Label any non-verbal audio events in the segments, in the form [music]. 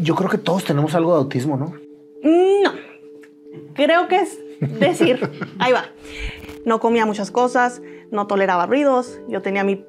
Yo creo que todos tenemos algo de autismo, ¿no? No. Creo que es decir, [laughs] ahí va. No comía muchas cosas, no toleraba ruidos, yo tenía mi,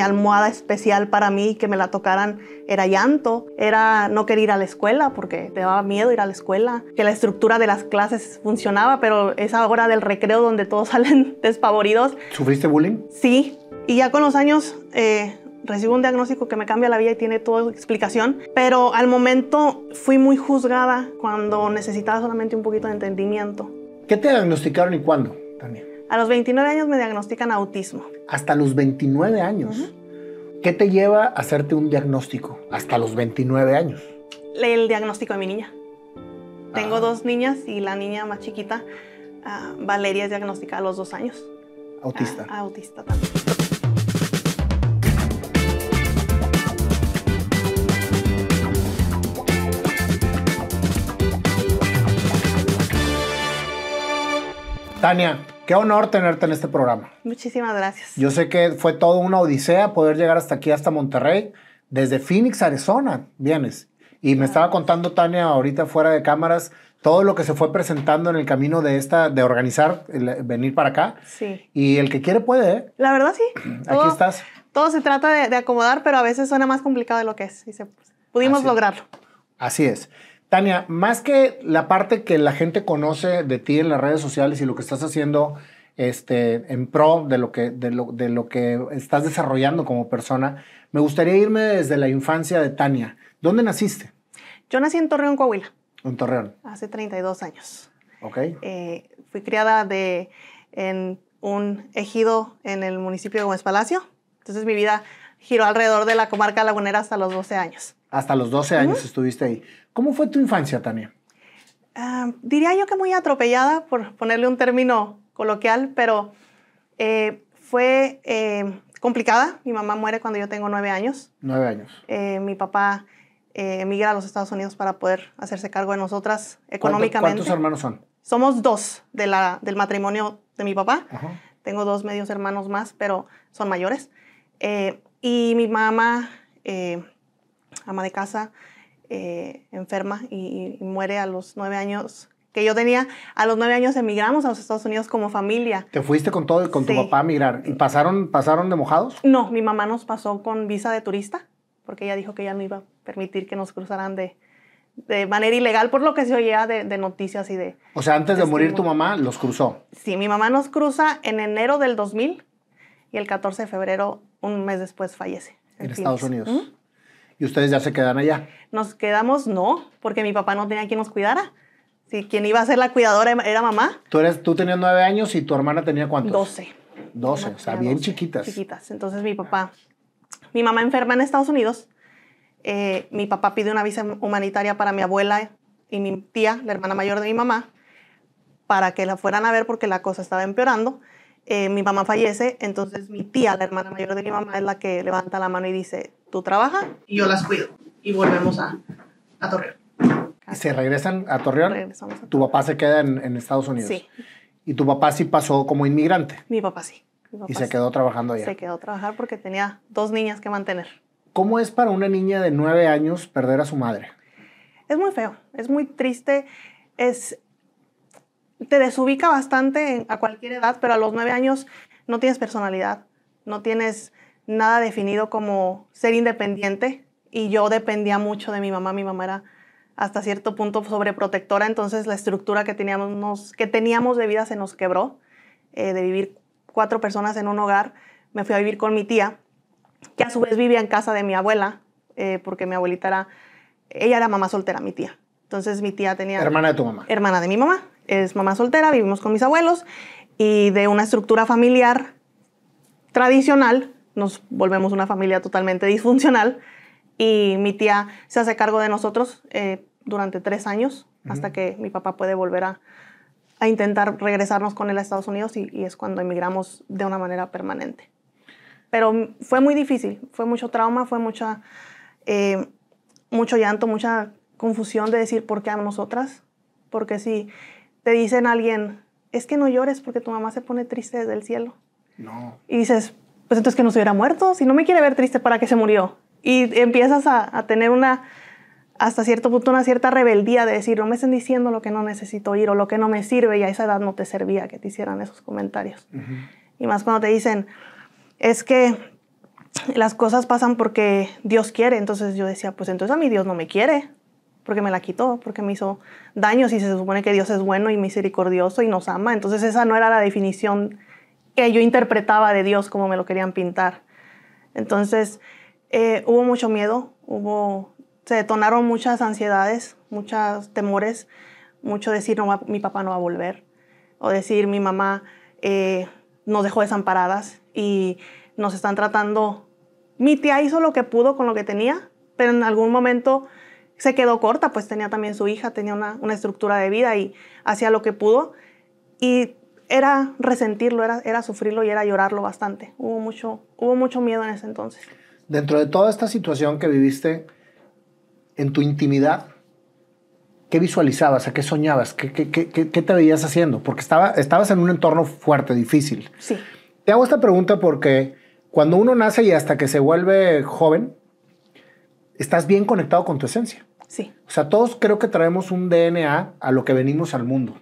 almohada especial para mí, que me la tocaran era llanto, era no querer ir a la escuela porque te daba miedo ir a la escuela, que la estructura de las clases funcionaba, pero esa hora del recreo donde todos [laughs] salen despavoridos. ¿Sufriste bullying? Sí, y ya con los años eh, recibo un diagnóstico que me cambia la vida y tiene toda explicación, pero al momento fui muy juzgada cuando necesitaba solamente un poquito de entendimiento. ¿Qué te diagnosticaron y cuándo también? A los 29 años me diagnostican autismo. Hasta los 29 años. ¿Qué te lleva a hacerte un diagnóstico hasta los 29 años? El diagnóstico de mi niña. Tengo ah. dos niñas y la niña más chiquita, ah, Valeria, es diagnosticada a los dos años. Autista. Ah, autista también. Tania, qué honor tenerte en este programa. Muchísimas gracias. Yo sé que fue todo una odisea poder llegar hasta aquí, hasta Monterrey. Desde Phoenix, Arizona, vienes. Y me estaba contando Tania ahorita fuera de cámaras todo lo que se fue presentando en el camino de esta, de organizar, venir para acá. Sí. Y el que quiere puede. ¿eh? La verdad sí. [clears throat] Aquí estás. Todo se trata de, acomodar, pero a veces suena más complicado de lo que es. Y pudimos lograrlo. Así es. Tania, más que la parte que la gente conoce de ti en las redes sociales y lo que estás haciendo este, en pro de lo, que, de, lo, que estás desarrollando como persona, me gustaría irme desde la infancia de Tania. ¿Dónde naciste? Yo nací en Torreón, Coahuila. En Torreón. Hace 32 años. Ok. Eh, fui criada de, en un ejido en el municipio de Gómez Palacio. Entonces mi vida giró alrededor de la comarca lagunera hasta los 12 años. Hasta los 12 años estuviste ahí. ¿Cómo fue tu infancia, Tania? Ah, diría yo que muy atropellada, por ponerle un término coloquial, pero eh, fue eh, complicada. Mi mamá muere cuando yo tengo nueve años. Nueve años. Eh, mi papá emigra a los Estados Unidos para poder hacerse cargo de nosotras económicamente. ¿Cuántos hermanos son? Somos dos del matrimonio de mi papá. Tengo dos medios hermanos más, pero son mayores. y mi mamá, ama de casa, eh, enferma y, muere a los nueve años que yo tenía. A los nueve años emigramos a los Estados Unidos como familia. ¿Te fuiste con todo, con tu papá a migrar? ¿Y pasaron, pasaron de mojados? No, mi mamá nos pasó con visa de turista, porque ella dijo que ya no iba a permitir que nos cruzaran de, de manera ilegal, por lo que se oía de, noticias y de... O sea, antes de, morir tu mamá, los cruzó. Sí, mi mamá nos cruza en enero del 2000 y el 14 de febrero, un mes después, fallece. En, Estados Unidos ustedes ya se quedan allá? Nos quedamos, no, porque mi papá no tenía quien nos cuidara. Sí, quien iba a ser la cuidadora era mamá. Tú, eres, tú tenías nueve años y tu hermana tenía cuántos? Doce. Doce, o sea, bien chiquitas. Chiquitas. Entonces mi papá, mi mamá enferma en Estados Unidos. Eh, mi papá pide una visa humanitaria para mi abuela y mi tía, la hermana mayor de mi mamá, para que la fueran a ver porque la cosa estaba empeorando. Eh, mi mamá fallece, entonces mi tía, la hermana mayor de mi mamá, es la que levanta la mano y dice, tú trabajas. Y yo las cuido. Y volvemos a, a Torreón. ¿Se regresan a Torreón? Regresamos Tu papá se queda en, Estados Unidos. Sí. ¿Y tu papá sí pasó como inmigrante? Mi papá sí. y se quedó trabajando allá. Se quedó a trabajar porque tenía dos niñas que mantener. ¿Cómo es para una niña de nueve años perder a su madre? Es muy feo, es muy triste. Es, te desubica bastante a cualquier edad, pero a los nueve años no tienes personalidad, no tienes nada definido como ser independiente y yo dependía mucho de mi mamá, mi mamá era hasta cierto punto sobreprotectora, entonces la estructura que teníamos, que teníamos de vida se nos quebró, eh, de vivir cuatro personas en un hogar, me fui a vivir con mi tía, que a su vez vivía en casa de mi abuela, eh, porque mi abuelita era, ella era mamá soltera, mi tía. Entonces mi tía tenía... Hermana de tu mamá. Hermana de mi mamá es mamá soltera, vivimos con mis abuelos y de una estructura familiar tradicional nos volvemos una familia totalmente disfuncional y mi tía se hace cargo de nosotros eh, durante tres años hasta que mi papá puede volver a, intentar regresarnos con él a Estados Unidos y, es cuando emigramos de una manera permanente. Pero fue muy difícil, fue mucho trauma, fue mucha, eh, mucho llanto, mucha confusión de decir por qué a nosotras, porque si te dicen a alguien, es que no llores porque tu mamá se pone triste desde el cielo. No. Y dices, pues entonces que no se hubiera muerto, si no me quiere ver triste, ¿para qué se murió? Y empiezas a, tener una, hasta cierto punto, una cierta rebeldía de decir, no me estén diciendo lo que no necesito ir o lo que no me sirve y a esa edad no te servía que te hicieran esos comentarios. Y más cuando te dicen, es que las cosas pasan porque Dios quiere. Entonces yo decía, pues entonces a mi Dios no me quiere porque me la quitó, porque me hizo daño, si se supone que Dios es bueno y misericordioso y nos ama. Entonces esa no era la definición que yo interpretaba de Dios como me lo querían pintar. Entonces eh, hubo mucho miedo, hubo, se detonaron muchas ansiedades, muchos temores, mucho decir no, mi papá no va a volver, o decir mi mamá eh, nos dejó desamparadas y nos están tratando. Mi tía hizo lo que pudo con lo que tenía, pero en algún momento se quedó corta, pues tenía también su hija, tenía una, estructura de vida y hacía lo que pudo. Y era resentirlo, era, era sufrirlo y era llorarlo bastante. Hubo mucho, hubo mucho miedo en ese entonces. Dentro de toda esta situación que viviste en tu intimidad, ¿qué visualizabas? ¿A qué soñabas? ¿Qué, qué, qué, te veías haciendo? Porque estaba, estabas en un entorno fuerte, difícil. Sí. Te hago esta pregunta porque cuando uno nace y hasta que se vuelve joven, estás bien conectado con tu esencia. Sí. O sea, todos creo que traemos un DNA a lo que venimos al mundo.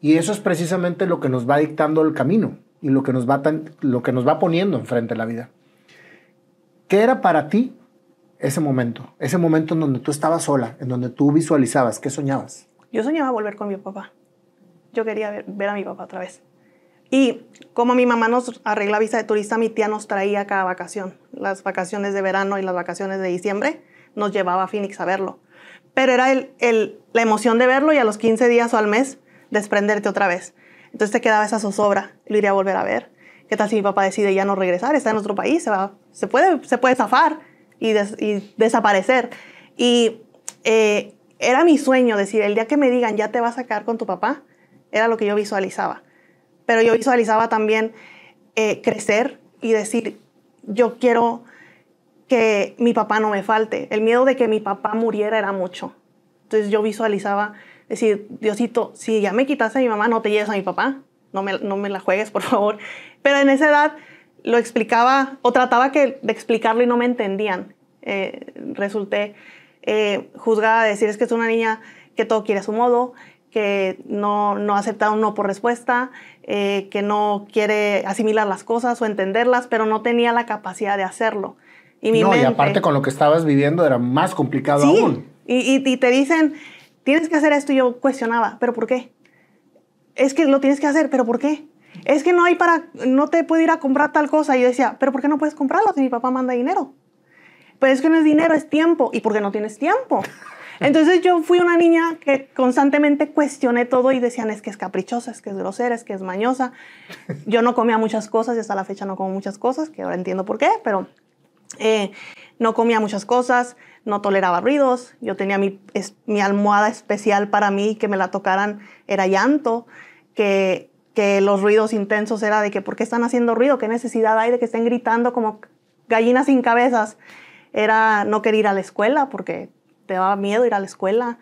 Y eso es precisamente lo que nos va dictando el camino y lo que nos va, lo que nos va poniendo enfrente de la vida. ¿Qué era para ti ese momento? Ese momento en donde tú estabas sola, en donde tú visualizabas, ¿qué soñabas? Yo soñaba volver con mi papá. Yo quería ver a mi papá otra vez. Y como mi mamá nos arregla visa de turista, mi tía nos traía cada vacación, las vacaciones de verano y las vacaciones de diciembre, nos llevaba a Phoenix a verlo. Pero era el, la emoción de verlo y a los 15 días o al mes desprenderte otra vez. Entonces te quedaba esa zozobra, lo iría a volver a ver. ¿Qué tal si mi papá decide ya no regresar? Está en otro país, se, va, se, puede, se puede zafar y, desaparecer. Y eh, era mi sueño decir, el día que me digan ya te vas a quedar con tu papá, era lo que yo visualizaba pero yo visualizaba también eh, crecer y decir, yo quiero que mi papá no me falte. El miedo de que mi papá muriera era mucho. Entonces yo visualizaba, decir, Diosito, si ya me quitas a mi mamá, no te lleves a mi papá, no me, no me la juegues, por favor. Pero en esa edad lo explicaba o trataba que, de explicarlo y no me entendían. Eh, resulté eh, juzgada de decir, es que es una niña que todo quiere a su modo, que no, no acepta un no por respuesta, eh, que no quiere asimilar las cosas o entenderlas, pero no tenía la capacidad de hacerlo. Y mi no, y aparte con lo que estabas viviendo era más complicado aún. Y, y, y, te dicen, tienes que hacer esto, y yo cuestionaba, ¿pero por qué? Es que lo tienes que hacer, ¿pero por qué? Es que no hay para, no te puedo ir a comprar tal cosa. Y yo decía, ¿pero por qué no puedes comprarlo si mi papá manda dinero? Pues es que no es dinero, es tiempo. ¿Y por qué no tienes tiempo? Entonces yo fui una niña que constantemente cuestioné todo y decían es que es caprichosa, es que es grosera, es que es mañosa. Yo no comía muchas cosas y hasta la fecha no como muchas cosas, que ahora entiendo por qué, pero eh, no comía muchas cosas, no toleraba ruidos, yo tenía mi, almohada especial para mí, que me la tocaran era llanto, que, que los ruidos intensos era de que por qué están haciendo ruido, qué necesidad hay de que estén gritando como gallinas sin cabezas. Era no querer ir a la escuela porque te daba miedo ir a la escuela,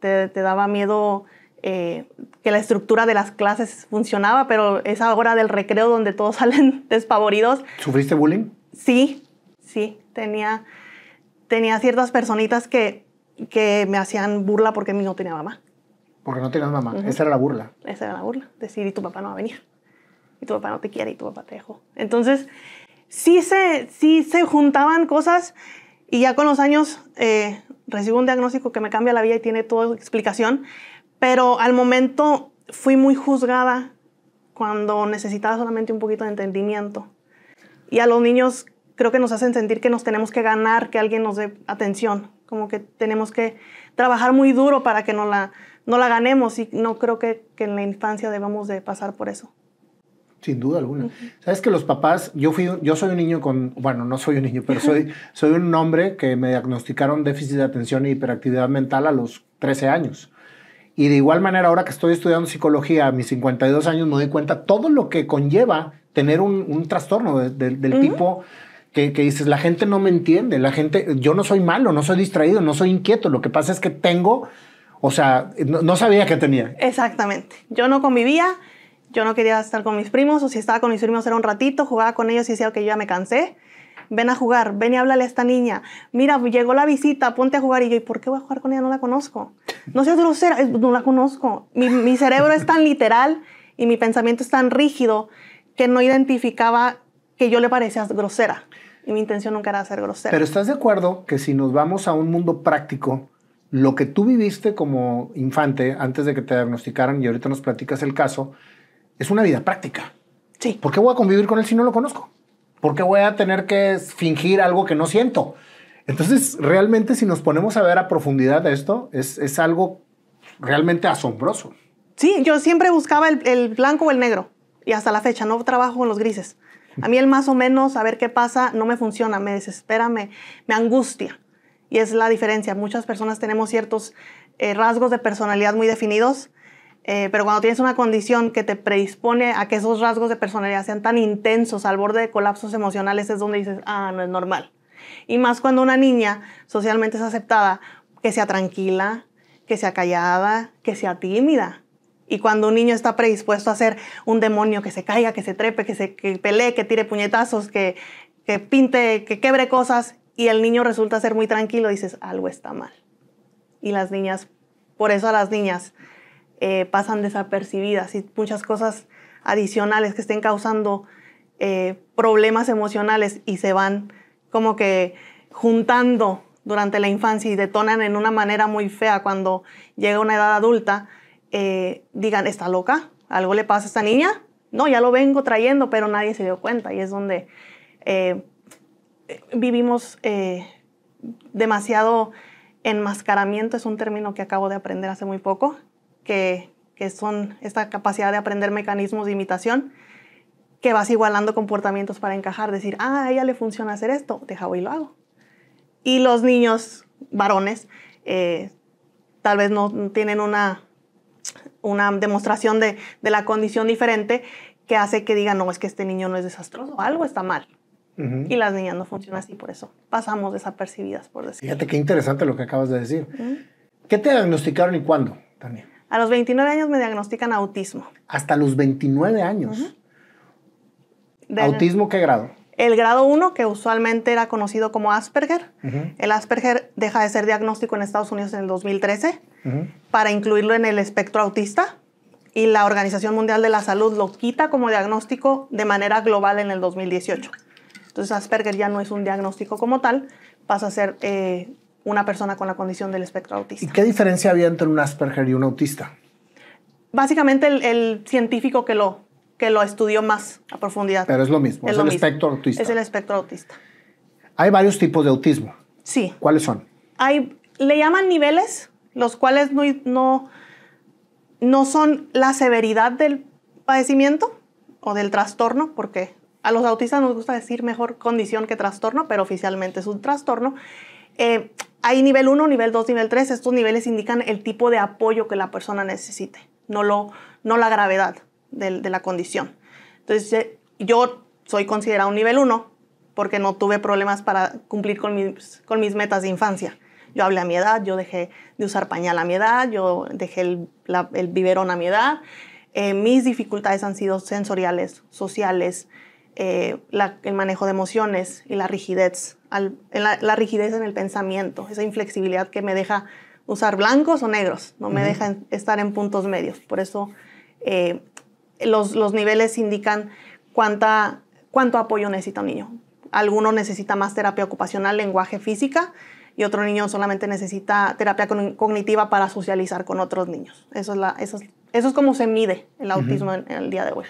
te, daba miedo eh, que la estructura de las clases funcionaba, pero esa hora del recreo donde todos [laughs] salen despavoridos. ¿Sufriste bullying? Sí, sí, tenía, tenía ciertas personitas que, que me hacían burla porque no tenía mamá. Porque no tenía mamá, esa era la burla. Esa era la burla, decir, y tu papá no va a venir, y tu papá no te quiere, y tu papá te dejó. Entonces, sí se, sí se juntaban cosas y ya con los años eh, recibo un diagnóstico que me cambia la vida y tiene toda explicación, pero al momento fui muy juzgada cuando necesitaba solamente un poquito de entendimiento. Y a los niños creo que nos hacen sentir que nos tenemos que ganar, que alguien nos dé atención, como que tenemos que trabajar muy duro para que no la, no la ganemos y no creo que, que en la infancia debamos de pasar por eso. Sin duda alguna. Sabes que los papás, yo fui, yo soy un niño con, bueno, no soy un niño, pero soy, [laughs] soy un hombre que me diagnosticaron déficit de atención e hiperactividad mental a los 13 años. Y de igual manera, ahora que estoy estudiando psicología a mis 52 años, me doy cuenta todo lo que conlleva tener un, un trastorno del tipo que, dices, la gente no me entiende, la gente, yo no soy malo, no soy distraído, no soy inquieto, lo que pasa es que tengo, o sea, no sabía que tenía. Exactamente, yo no convivía yo no quería estar con mis primos o si estaba con mis primos era un ratito, jugaba con ellos y decía, que yo ya me cansé, ven a jugar, ven y háblale a esta niña, mira, llegó la visita, ponte a jugar y yo, ¿y por qué voy a jugar con ella? No la conozco. No seas grosera, no la conozco. Mi, cerebro es tan literal y mi pensamiento es tan rígido que no identificaba que yo le parecía grosera. Y mi intención nunca era ser grosera. Pero estás de acuerdo que si nos vamos a un mundo práctico, lo que tú viviste como infante antes de que te diagnosticaran, y ahorita nos platicas el caso, es una vida práctica. Sí. ¿Por qué voy a convivir con él si no lo conozco? ¿Por qué voy a tener que fingir algo que no siento? Entonces, realmente si nos ponemos a ver a profundidad de esto, es, algo realmente asombroso. Sí, yo siempre buscaba el, blanco o el negro y hasta la fecha no trabajo con los grises. A mí el más o menos, a ver qué pasa, no me funciona, me desespera, me, me angustia. Y es la diferencia. Muchas personas tenemos ciertos eh, rasgos de personalidad muy definidos eh, pero cuando tienes una condición que te predispone a que esos rasgos de personalidad sean tan intensos al borde de colapsos emocionales es donde dices, ah, no es normal. Y más cuando una niña socialmente es aceptada, que sea tranquila, que sea callada, que sea tímida. Y cuando un niño está predispuesto a ser un demonio, que se caiga, que se trepe, que se que pelee, que tire puñetazos, que, que pinte, que quebre cosas, y el niño resulta ser muy tranquilo, dices, algo está mal. Y las niñas, por eso a las niñas eh, pasan desapercibidas y muchas cosas adicionales que estén causando eh, problemas emocionales y se van como que juntando durante la infancia y detonan en una manera muy fea cuando llega una edad adulta, eh, digan, está loca, algo le pasa a esta niña, no, ya lo vengo trayendo, pero nadie se dio cuenta y es donde vivimos demasiado enmascaramiento, es un término que acabo de aprender hace muy poco, que, son esta capacidad de aprender mecanismos de imitación, que vas igualando comportamientos para encajar, decir, ah, a ella le funciona hacer esto, deja voy y lo hago. Y los niños varones eh, tal vez no tienen una, una demostración de, la condición diferente que hace que digan, no, es que este niño no es desastroso, algo está mal. Y las niñas no funcionan así, por eso pasamos desapercibidas, por decir Fíjate qué interesante lo que acabas de decir. ¿Qué te diagnosticaron y cuándo, Tania? A los 29 años me diagnostican autismo. Hasta los 29 años. ¿Autismo qué grado? El grado 1, que usualmente era conocido como Asperger. El Asperger deja de ser diagnóstico en Estados Unidos en el 2013 para incluirlo en el espectro autista. Y la Organización Mundial de la Salud lo quita como diagnóstico de manera global en el 2018. Entonces Asperger ya no es un diagnóstico como tal, pasa a ser eh, una persona con la condición del espectro autista. ¿Y qué diferencia había entre un Asperger y un autista? Básicamente el, científico que lo, que lo estudió más a profundidad. Pero es lo mismo, es, el espectro autista. Es el espectro autista. Hay varios tipos de autismo. Sí. ¿Cuáles son? Hay, le llaman niveles, los cuales no, no, no son la severidad del padecimiento o del trastorno, porque a los autistas nos gusta decir mejor condición que trastorno, pero oficialmente es un trastorno. Eh, hay nivel 1, nivel 2, nivel 3. Estos niveles indican el tipo de apoyo que la persona necesite, no, lo, no la gravedad de, la condición. Entonces, eh, yo soy considerado un nivel 1 porque no tuve problemas para cumplir con mis, con mis metas de infancia. Yo hablé a mi edad, yo dejé de usar pañal a mi edad, yo dejé el, la, el biberón a mi edad. Eh, mis dificultades han sido sensoriales, sociales, eh, el manejo de emociones y la rigidez, la, rigidez en el pensamiento, esa inflexibilidad que me deja usar blancos o negros, no me deja estar en puntos medios. Por eso eh, los, niveles indican cuánto apoyo necesita un niño. Alguno necesita más terapia ocupacional, lenguaje física, y otro niño solamente necesita terapia cognitiva para socializar con otros niños. Eso es, como se mide el autismo en el día de hoy.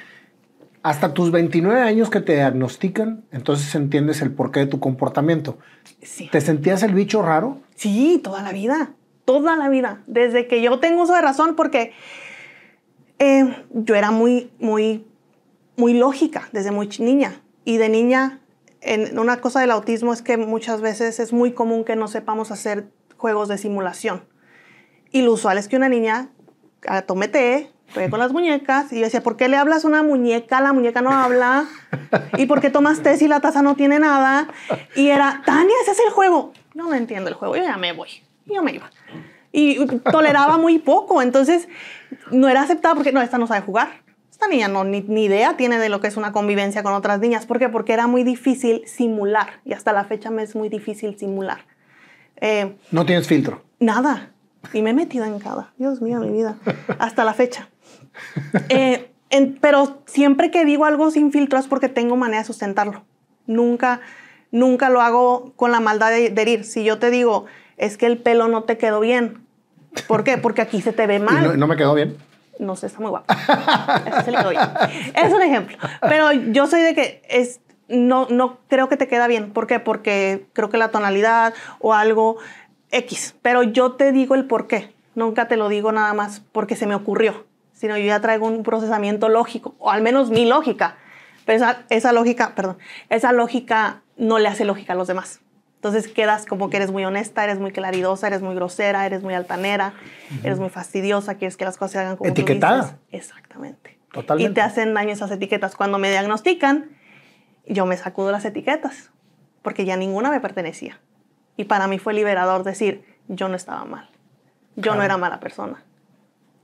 Hasta tus 29 años que te diagnostican, entonces entiendes el porqué de tu comportamiento. Sí. ¿Te sentías el bicho raro? Sí, toda la vida, toda la vida, desde que yo tengo uso de razón, porque eh, yo era muy, muy, muy lógica desde muy niña. Y de niña, en una cosa del autismo es que muchas veces es muy común que no sepamos hacer juegos de simulación. Y lo usual es que una niña tome té, fue con las muñecas y yo decía, ¿por qué le hablas a una muñeca? La muñeca no habla. ¿Y por qué tomas té si la taza no tiene nada? Y era, Tania, ese es el juego. No me entiendo el juego, yo ya me voy. Y yo me iba. Y toleraba muy poco, entonces no era aceptada porque, no, esta no sabe jugar. Esta niña no, ni, idea tiene de lo que es una convivencia con otras niñas. ¿Por qué? Porque era muy difícil simular. Y hasta la fecha me es muy difícil simular. Eh, no tienes filtro. Nada. Y me he metido en cada. Dios mío, mi vida. Hasta la fecha. Eh, pero siempre que digo algo sin filtro es porque tengo manera de sustentarlo. Nunca, nunca lo hago con la maldad de, herir. Si yo te digo, es que el pelo no te quedó bien. ¿Por qué? Porque aquí se te ve mal. No, me quedó bien? No sé, está muy guapo. Es un ejemplo. Pero yo soy de que es, no, no creo que te queda bien. ¿Por qué? Porque creo que la tonalidad o algo X. Pero yo te digo el por qué. Nunca te lo digo nada más porque se me ocurrió sino yo ya traigo un procesamiento lógico, o al menos mi lógica. Pero esa, lógica, perdón, esa lógica no le hace lógica a los demás. Entonces quedas como que eres muy honesta, eres muy claridosa, eres muy grosera, eres muy altanera, eres muy fastidiosa, quieres que las cosas se hagan como Tú dices. Exactamente. Totalmente. Y te hacen daño esas etiquetas. Cuando me diagnostican, yo me sacudo las etiquetas, porque ya ninguna me pertenecía. Y para mí fue liberador decir, yo no estaba mal, yo no era mala persona,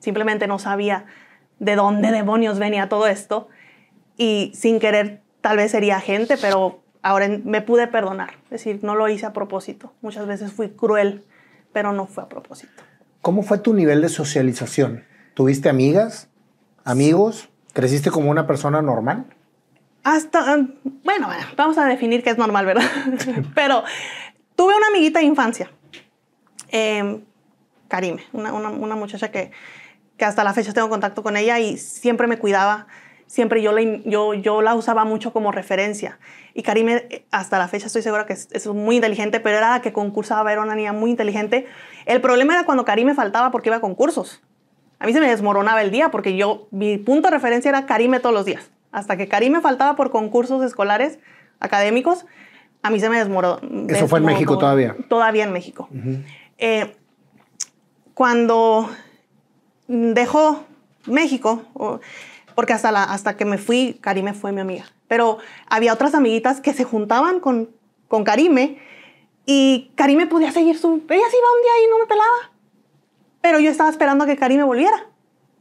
simplemente no sabía de dónde [laughs] demonios venía todo esto y sin querer tal vez sería gente, pero ahora me pude perdonar, es decir, no lo hice a propósito. Muchas veces fui cruel, pero no fue a propósito. ¿Cómo fue tu nivel de socialización? ¿Tuviste amigas, amigos? ¿Creciste como una persona normal? Hasta, em, bueno, vamos a definir qué es normal, ¿verdad? [laughs] pero tuve una amiguita de infancia, em, Karime, una muchacha que hasta la fecha tengo contacto con ella y siempre me cuidaba, siempre yo, yo, yo la usaba mucho como referencia. Y Karime, hasta la fecha estoy segura que es, muy inteligente, pero era la que concursaba, era una niña muy inteligente. El problema era cuando Karime faltaba porque iba a concursos. A mí se me desmoronaba el día porque yo, mi punto de referencia era Karime todos los días. Hasta que Karime faltaba por concursos escolares, académicos, a mí se me desmoronó. ¿Eso fue en México todavía? Todavía en México. Eh, cuando dejó México, porque hasta, hasta que me fui, Karime fue mi amiga. Pero había otras amiguitas que se juntaban con, con Karime y Karime podía seguir su... Ella sí iba un día y no me pelaba. Pero yo estaba esperando a que Karime volviera.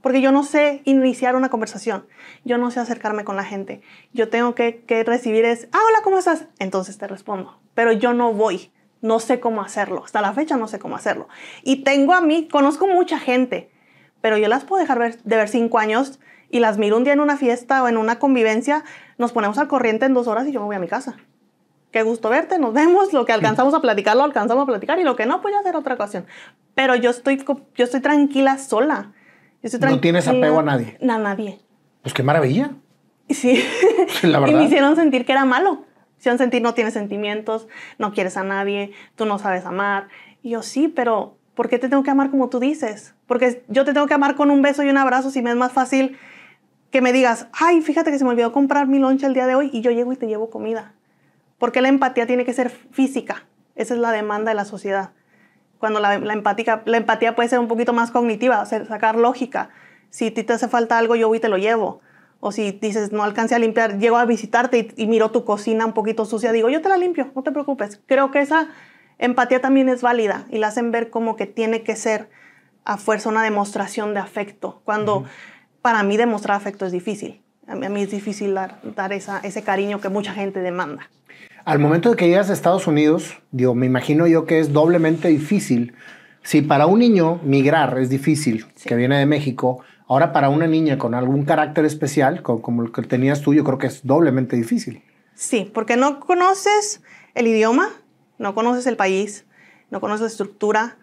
Porque yo no sé iniciar una conversación. Yo no sé acercarme con la gente. Yo tengo que, que recibir es, ah, hola, ¿cómo estás? Entonces te respondo. Pero yo no voy. No sé cómo hacerlo. Hasta la fecha no sé cómo hacerlo. Y tengo a mí, conozco mucha gente pero yo las puedo dejar de ver cinco años y las miro un día en una fiesta o en una convivencia, nos ponemos al corriente en dos horas y yo me voy a mi casa. Qué gusto verte, nos vemos, lo que alcanzamos a platicar lo alcanzamos a platicar y lo que no, pues ya será otra ocasión. Pero yo estoy, yo estoy tranquila sola. no tienes apego a nadie. A nadie. Pues qué maravilla. Sí. [laughs] La verdad. Y me hicieron sentir que era malo. Me hicieron sentir no tienes sentimientos, no quieres a nadie, tú no sabes amar. Y yo sí, pero ¿Por qué te tengo que amar como tú dices? Porque yo te tengo que amar con un beso y un abrazo si me es más fácil que me digas, ay, fíjate que se me olvidó comprar mi loncha el día de hoy y yo llego y te llevo comida. Porque la empatía tiene que ser física. Esa es la demanda de la sociedad. Cuando la, la empatía puede ser un poquito más cognitiva, sacar lógica. Si a ti te hace falta algo, yo voy y te lo llevo. O si dices, no alcancé a limpiar, llego a visitarte y miro tu cocina un poquito sucia, digo, yo te la limpio, no te preocupes. Creo que esa empatía también es válida y la hacen ver como que tiene que ser a fuerza una demostración de afecto, cuando para mí demostrar afecto es difícil. A mí, es difícil dar, ese cariño que mucha gente demanda. Al momento de que llegas a Estados Unidos, digo, me imagino yo que es doblemente difícil. Si para un niño migrar es difícil, que viene de México, ahora para una niña con algún carácter especial, como el que tenías tú, yo creo que es doblemente difícil. Sí, porque no conoces el idioma, no conoces el país, no conoces la estructura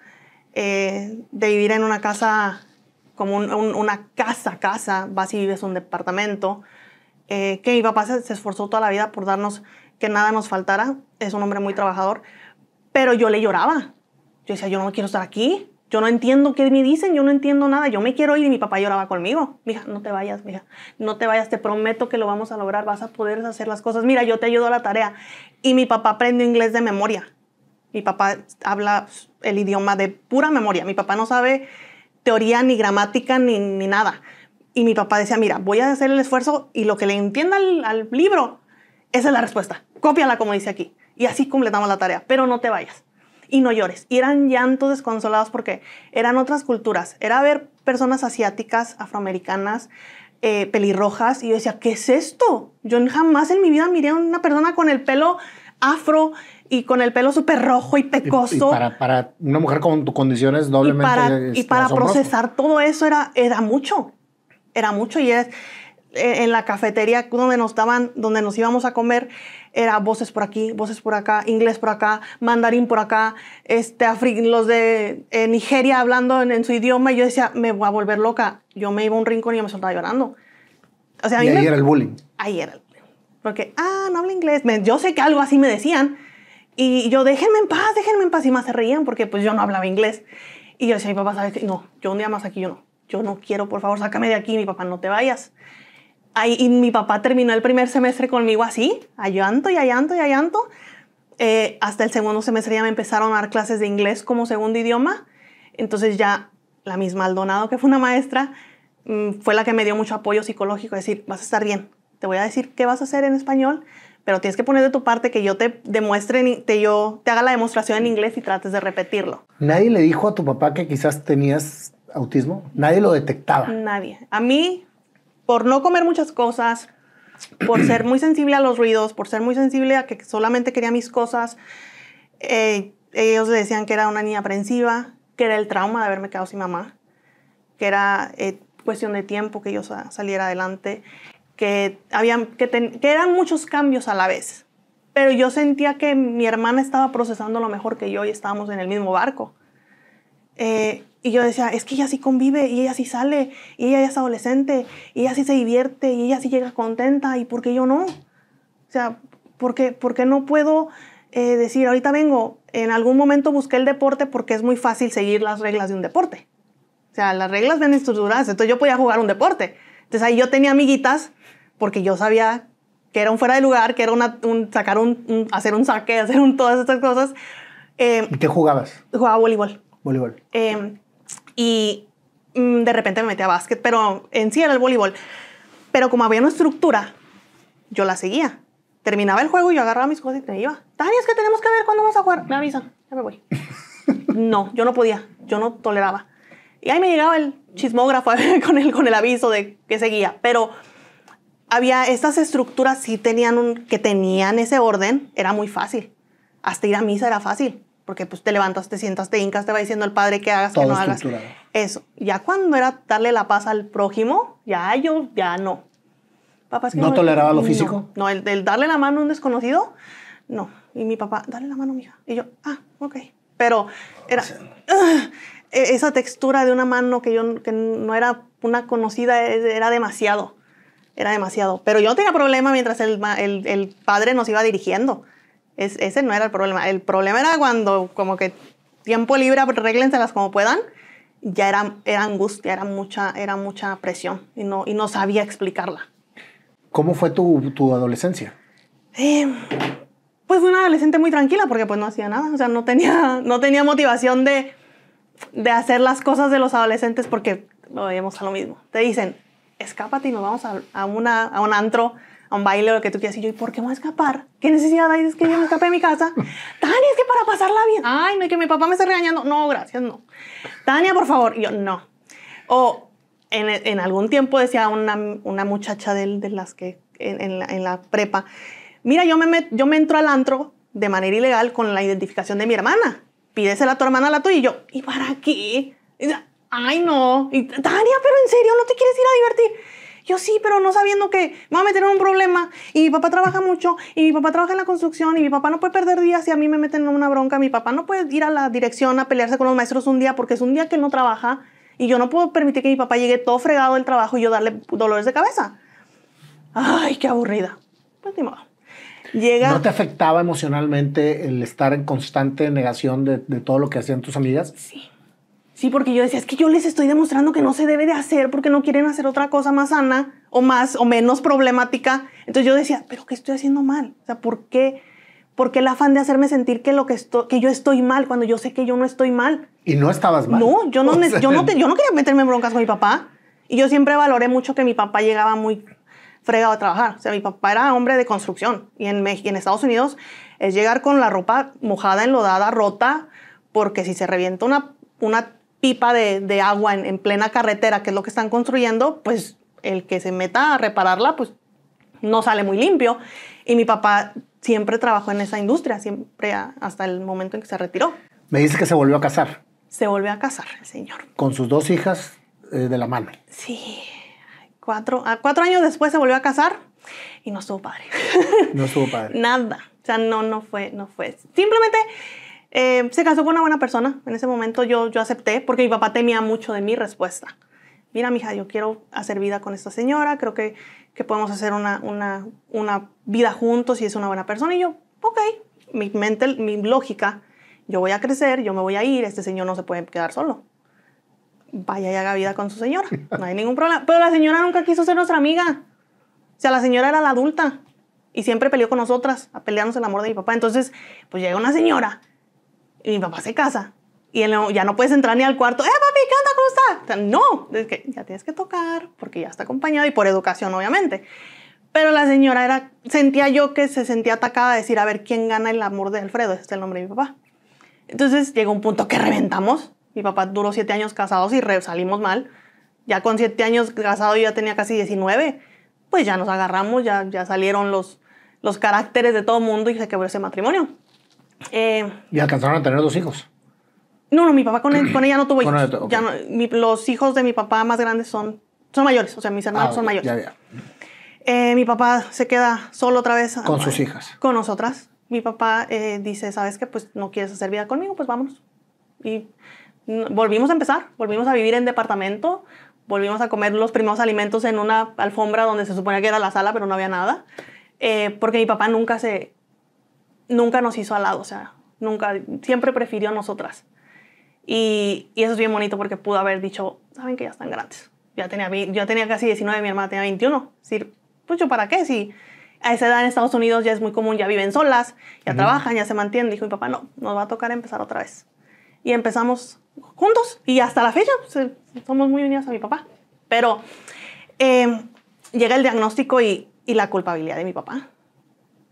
eh, de vivir en una casa como una casa, casa, vas y vives un departamento, eh, que mi papá se, esforzó toda la vida por darnos que nada nos faltara, es un hombre muy trabajador, pero yo le lloraba, yo decía, yo no quiero estar aquí, yo no entiendo qué me dicen, yo no entiendo nada, yo me quiero ir y mi papá lloraba conmigo. Mija, no te vayas, mija, no te vayas, te prometo que lo vamos a lograr, vas a poder hacer las cosas. Mira, yo te ayudo a la tarea. Y mi papá aprende inglés de memoria. Mi papá habla el idioma de pura memoria. Mi papá no sabe teoría ni gramática ni, nada. Y mi papá decía, mira, voy a hacer el esfuerzo y lo que le entienda al, al libro, esa es la respuesta. Cópiala como dice aquí. Y así completamos la tarea, pero no te vayas y no llores. Y eran llantos desconsolados porque eran otras culturas. Era ver personas asiáticas, afroamericanas, eh, pelirrojas, y yo decía, ¿qué es esto? Yo jamás en mi vida miré a una persona con el pelo afro y con el pelo súper rojo y pecoso. para, para, una mujer con tus condiciones doblemente. Y para, y este, para procesar todo eso era, era mucho. Era mucho y es en la cafetería donde nos estaban donde nos íbamos a comer, era voces por aquí, voces por acá, inglés por acá, mandarín por acá, este, los de Nigeria hablando en, su idioma, y yo decía, me voy a volver loca. Yo me iba a un rincón y yo me soltaba llorando. O sea, y ahí era el bullying. Ahí era el Porque, ah, no habla inglés. yo sé que algo así me decían. Y yo, déjenme en paz, déjenme en paz. Y más se reían porque pues yo no hablaba inglés. Y yo decía, mi papá, sabe qué? No, yo un día más aquí, yo no. Yo no quiero, por favor, sácame de aquí, mi papá, no te vayas y mi papá terminó el primer semestre conmigo así, a llanto y a llanto y a llanto. Eh, hasta el segundo semestre ya me empezaron a dar clases de inglés como segundo idioma. Entonces ya la misma Aldonado, que fue una maestra, mm, fue la que me dio mucho apoyo psicológico, decir, vas a estar bien, te voy a decir qué vas a hacer en español, pero tienes que poner de tu parte que yo te demuestre, te, yo te haga la demostración en inglés y trates de repetirlo. ¿Nadie le dijo a tu papá que quizás tenías autismo? ¿Nadie lo detectaba? Nadie. A mí por no comer muchas cosas, por ser muy sensible a los ruidos, por ser muy sensible a que solamente quería mis cosas, eh, ellos decían que era una niña aprensiva, que era el trauma de haberme quedado sin mamá, que era eh, cuestión de tiempo que yo saliera adelante, que, habían eran muchos cambios a la vez. Pero yo sentía que mi hermana estaba procesando lo mejor que yo y estábamos en el mismo barco. Eh, y yo decía, es que ella sí convive, y ella sí sale, y ella ya es adolescente, y ella sí se divierte, y ella sí llega contenta, ¿y por qué yo no? O sea, ¿por qué, no puedo eh, decir, ahorita vengo, en algún momento busqué el deporte porque es muy fácil seguir las reglas de un deporte? O sea, las reglas ven estructuradas, entonces yo podía jugar un deporte. Entonces ahí yo tenía amiguitas porque yo sabía que era un fuera de lugar, que era un, sacar un, hacer un saque, [laughs] hacer un, todas estas cosas. Eh, ¿Y qué jugabas? Jugaba voleibol. Voleibol. Eh, y mm, de repente me metí a básquet, pero en sí era el voleibol. Pero como había una estructura, yo la seguía. Terminaba el juego y yo agarraba mis cosas y me iba. Tania, es que tenemos que ver cuándo vamos a jugar. Me avisan, ya me voy. [laughs] No, yo no podía, yo no toleraba. Y ahí me llegaba el chismógrafo [laughs] con el, con el aviso de que seguía. Pero había estas estructuras sí tenían que tenían ese orden, era muy fácil. Hasta ir a misa era fácil porque pues te levantas, te sientas, te hincas, te va diciendo el padre que hagas, que no hagas. Eso. Ya cuando era darle la paz al prójimo, ya yo, ya no. Papá, es que ¿No, toleraba lo físico? No, el, darle la mano a un desconocido, no. Y mi papá, dale la mano, mija. Y yo, ah, ok. Pero era e-, esa textura de una mano que yo, que no era una conocida, e-, era demasiado. Era demasiado. Pero yo no tenía problema mientras el, el, el padre nos iba dirigiendo ese no era el problema. El problema era cuando como que tiempo libre, las como puedan, ya era, era angustia, era mucha, era mucha presión y no, y no sabía explicarla. ¿Cómo fue tu, tu adolescencia? Eh, pues una adolescente muy tranquila porque pues no hacía nada, o sea, no tenía, no tenía motivación de, de hacer las cosas de los adolescentes porque lo veíamos a lo mismo. Te dicen, escápate y nos vamos a, a, una, a un antro a un baile o lo que tú quieras. Y yo, ¿y por qué me voy a escapar? ¿Qué necesidad hay? de que yo me escape de mi casa. [laughs] Tania, es que para pasarla bien. Ay, no, es que mi papá me está regañando. No, gracias, no. Tania, por favor. Y yo, no. O en, algún tiempo decía una, una muchacha de, las que en, la, prepa, mira, yo me, yo me entro al antro de manera ilegal con la identificación de mi hermana. Pídesela a tu hermana la tuya. Y yo, ¿y para qué? Ay, no. Tania, pero en serio, ¿no te quieres ir a divertir? Yo sí, pero no sabiendo que me va a meter en un problema. Y mi papá trabaja mucho, y mi papá trabaja en la construcción, y mi papá no puede perder días y a mí me meten en una bronca. Mi papá no puede ir a la dirección a pelearse con los maestros un día porque es un día que no trabaja. Y yo no puedo permitir que mi papá llegue todo fregado del trabajo y yo darle dolores de cabeza. Ay, qué aburrida. Pues ni Llega. ¿No te afectaba emocionalmente el estar en constante negación de, de todo lo que hacían tus amigas? Sí. Sí, porque yo decía, es que yo les estoy demostrando que no se debe de hacer porque no quieren hacer otra cosa más sana o más o menos problemática. Entonces yo decía, pero ¿qué estoy haciendo mal? O sea, ¿por qué? ¿Por qué el afán de hacerme sentir que, lo que, que yo estoy mal cuando yo sé que yo no estoy mal? Y no estabas mal. No, yo no, [laughs] yo no, te, yo no quería meterme en broncas con mi papá. Y yo siempre valoré mucho que mi papá llegaba muy fregado a trabajar. O sea, mi papá era hombre de construcción. Y en, México, en Estados Unidos es llegar con la ropa mojada, enlodada, rota, porque si se revienta una, una pipa de, agua en, plena carretera, que es lo que están construyendo, pues el que se meta a repararla, pues no sale muy limpio. Y mi papá siempre trabajó en esa industria, siempre hasta el momento en que se retiró. Me dice que se volvió a casar. Se volvió a casar, el señor. Con sus dos hijas eh, de la mano. Sí. Cuatro, a ah, cuatro años después se volvió a casar y no estuvo padre. No estuvo padre. [laughs] Nada. O sea, no, no fue, no fue. Simplemente eh, se casó con una buena persona. En ese momento yo, yo acepté porque mi papá temía mucho de mi respuesta. Mira, mija, yo quiero hacer vida con esta señora, creo que, podemos hacer una, vida juntos y es una buena persona. Y yo, ok, mi mente, mi lógica, yo voy a crecer, yo me voy a ir, este señor no se puede quedar solo. Vaya y haga vida con su señora, no hay ningún problema. Pero la señora nunca quiso ser nuestra amiga. O sea, la señora era la adulta y siempre peleó con nosotras, a pelearnos el amor de mi papá. Entonces, pues llega una señora y mi papá se casa. Y ya no puedes entrar ni al cuarto. ¡Eh, papi, qué onda? ¿Cómo está? No, es que ya tienes que tocar porque ya está acompañado y por educación, obviamente. Pero la señora era, sentía yo que se sentía atacada a decir, a ver, ¿quién gana el amor de Alfredo? Ese es el nombre de mi papá. Entonces llegó un punto que reventamos. Mi papá duró siete años casados y re, salimos mal. Ya con siete años casado yo ya tenía casi 19. Pues ya nos agarramos, ya, ya salieron los, los caracteres de todo mundo y se quebró ese matrimonio. Eh, ¿Y alcanzaron a tener dos hijos? No, no, mi papá con, con ella no tuvo [clears throat] hijos. ya los hijos de mi papá más grandes son, son mayores, o sea, mis hermanos ah, son mayores. Eh, mi papá se queda solo otra vez. Con ah, sus hijas. Con nosotras. Mi papá eh, dice, ¿sabes qué? Pues no quieres hacer vida conmigo, pues vámonos. Y volvimos a empezar, volvimos a vivir en departamento, volvimos a comer los primeros alimentos en una alfombra donde se suponía que era la sala, pero no había nada. porque mi papá nunca se, nunca nos hizo al lado, o sea, nunca, siempre prefirió a nosotras. Y, eso es bien bonito porque pudo haber dicho, saben que ya están grandes. Ya tenía, yo tenía casi 19, mi hermana tenía 21. Es decir, pues yo para qué si a esa edad en Estados Unidos ya es muy común, ya viven solas, ya trabajan, ya se mantienen. Dijo mi papá, no, nos va a tocar empezar otra vez. Y empezamos juntos y hasta la fecha pues, eh, somos muy unidas a mi papá. Pero em, llega el diagnóstico y, y la culpabilidad de mi papá.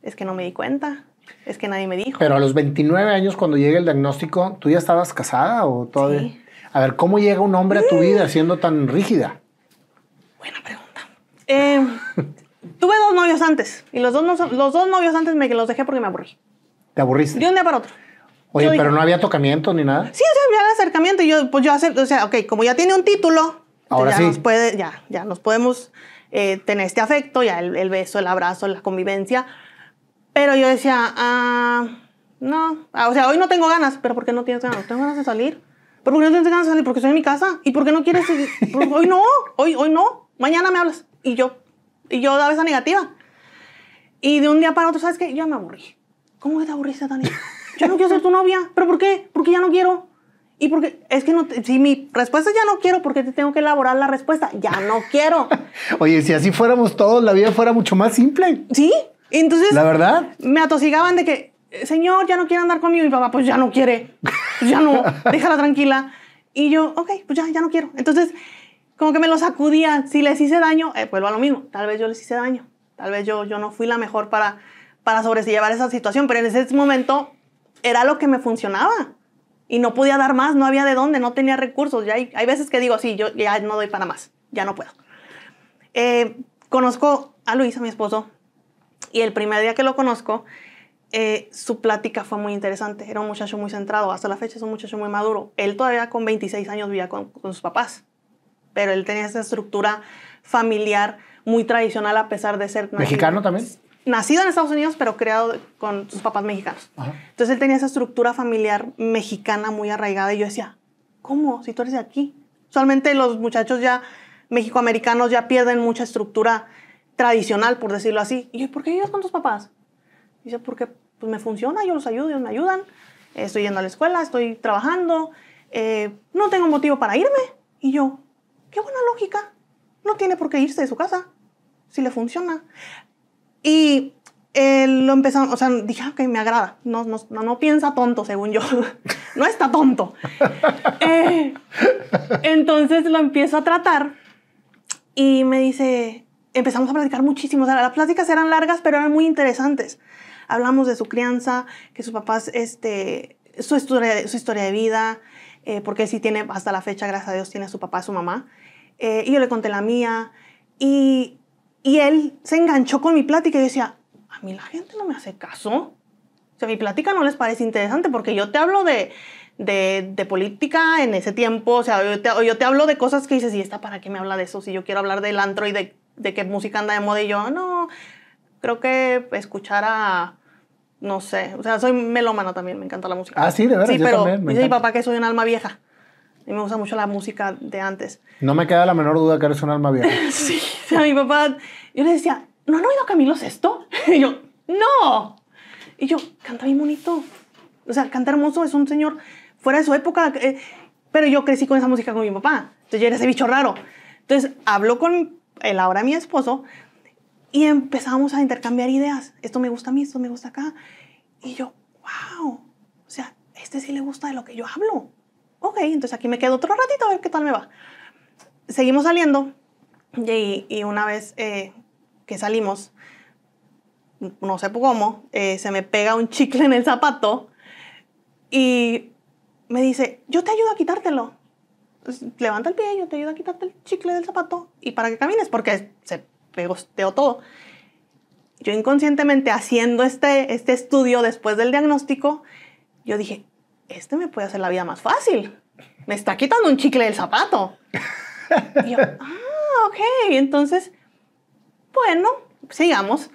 Es que no me di cuenta, es que nadie me dijo. Pero a los 29 años, cuando llega el diagnóstico, ¿tú ya estabas casada o todo. Sí. A ver, ¿cómo llega un hombre a tu vida siendo tan rígida? Buena pregunta. Em, [laughs] tuve dos novios antes y los dos, los dos novios antes me los dejé porque me aburrí. ¿Te aburriste? De un día para otro. Oye, pero no había tocamiento ni nada. Sí, o sea, había acercamiento y yo, pues yo o sea, ok, como ya tiene un título, pues, Ahora ya sí. Nos puede, ya, ya nos podemos eh, tener este afecto, ya el beso, el abrazo, la convivencia pero yo decía, ah, no, ah, o sea, hoy no tengo ganas, pero ¿por qué no tienes ganas? Tengo ganas de salir. ¿Pero por qué no tienes ganas de salir? Porque estoy en mi casa. ¿Y por qué no quieres? [laughs] hoy no, hoy, hoy no, mañana me hablas. Y yo, y yo daba esa negativa. Y de un día para otro, ¿sabes qué? Ya me aburrí. ¿Cómo que te aburriste, Dani? Yo no quiero ser tu novia. ¿Pero por qué? Porque ya no quiero. Y porque es que no, si mi respuesta es ya no quiero, porque te tengo que elaborar la respuesta? Ya no quiero. [laughs] Oye, si así fuéramos todos, la vida fuera mucho más simple. Sí, entonces, la verdad, me atosigaban de que, señor, ya no quiere andar conmigo. Mi papá, pues ya no quiere, [laughs] ya no, déjala tranquila. Y yo, ok, pues ya, ya no quiero. Entonces, como que me lo sacudía Si les hice daño, eh, pues lo mismo. Tal vez yo les hice daño. Tal vez yo, yo no fui la mejor para, para sobrellevar esa situación. Pero en ese momento era lo que me funcionaba. Y no podía dar más, no había de dónde, no tenía recursos. Ya hay, veces que digo, sí, yo ya no doy para más, ya no puedo. Eh, conozco a Luis, a mi esposo, y el primer día que lo conozco, eh, su plática fue muy interesante. Era un muchacho muy centrado. Hasta la fecha es un muchacho muy maduro. Él todavía con 26 años vivía con, sus papás. Pero él tenía esa estructura familiar muy tradicional a pesar de ser... ¿Mexicano también? Nacido en Estados Unidos, pero creado con sus papás mexicanos. Entonces él tenía esa estructura familiar mexicana muy arraigada. Y yo decía, ¿cómo? Si tú eres de aquí. Usualmente los muchachos ya mexicoamericanos ya pierden mucha estructura tradicional, por decirlo así. Y yo, ¿por qué vives con tus papás? Dice, porque pues, me funciona, yo los ayudo, ellos me ayudan, eh, estoy yendo a la escuela, estoy trabajando, eh, no tengo motivo para irme. Y yo, qué buena lógica, no tiene por qué irse de su casa, si le funciona. Y eh, lo empezamos, o sea, dije, ah, ok, me agrada, no, no, no piensa tonto, según yo, [laughs] no está tonto. [laughs] entonces lo empiezo a tratar y me dice, empezamos a platicar muchísimo. O sea, las pláticas eran largas, pero eran muy interesantes. Hablamos de su crianza, que sus papás, este, su historia, su historia de vida, eh, porque él sí tiene, hasta la fecha, gracias a Dios, tiene a su papá, a su mamá. Eh, y yo le conté la mía. Y, y él se enganchó con mi plática y decía, a mí la gente no me hace caso. O sea, mi plática no les parece interesante porque yo te hablo de, de, de política en ese tiempo, o sea, yo te, yo te hablo de cosas que dices, ¿y esta para qué me habla de eso? Si yo quiero hablar del antro y de de qué música anda de moda y yo, no, creo que escuchar a, no sé, o sea, soy melómana también, me encanta la música. Ah, sí, de verdad. yo también, dice mi papá que soy un alma vieja. Y me gusta mucho la música de antes. No me queda la menor duda que eres un alma vieja. [laughs] sí, o mi papá, yo le decía, ¿no han oído Camilo Sesto? [laughs] y yo, ¡no! Y yo, canta bien bonito. O sea, canta hermoso, es un señor fuera de su época. Eh, pero yo crecí con esa música con mi papá. Entonces yo era ese bicho raro. Entonces habló con el ahora mi esposo, y empezamos a intercambiar ideas. Esto me gusta a mí, esto me gusta acá. Y yo, wow, o sea, este sí le gusta de lo que yo hablo. Ok, entonces aquí me quedo otro ratito a ver qué tal me va. Seguimos saliendo y, una vez eh, que salimos, no sé cómo, eh, se me pega un chicle en el zapato y me dice, yo te ayudo a quitártelo. Pues, levanta el pie, yo te ayudo a quitarte el chicle del zapato y para que camines, porque se pegosteó todo. Yo inconscientemente haciendo este, este estudio después del diagnóstico, yo dije, este me puede hacer la vida más fácil. Me está quitando un chicle del zapato. Y yo, [laughs] ah, ok, entonces, bueno, sigamos.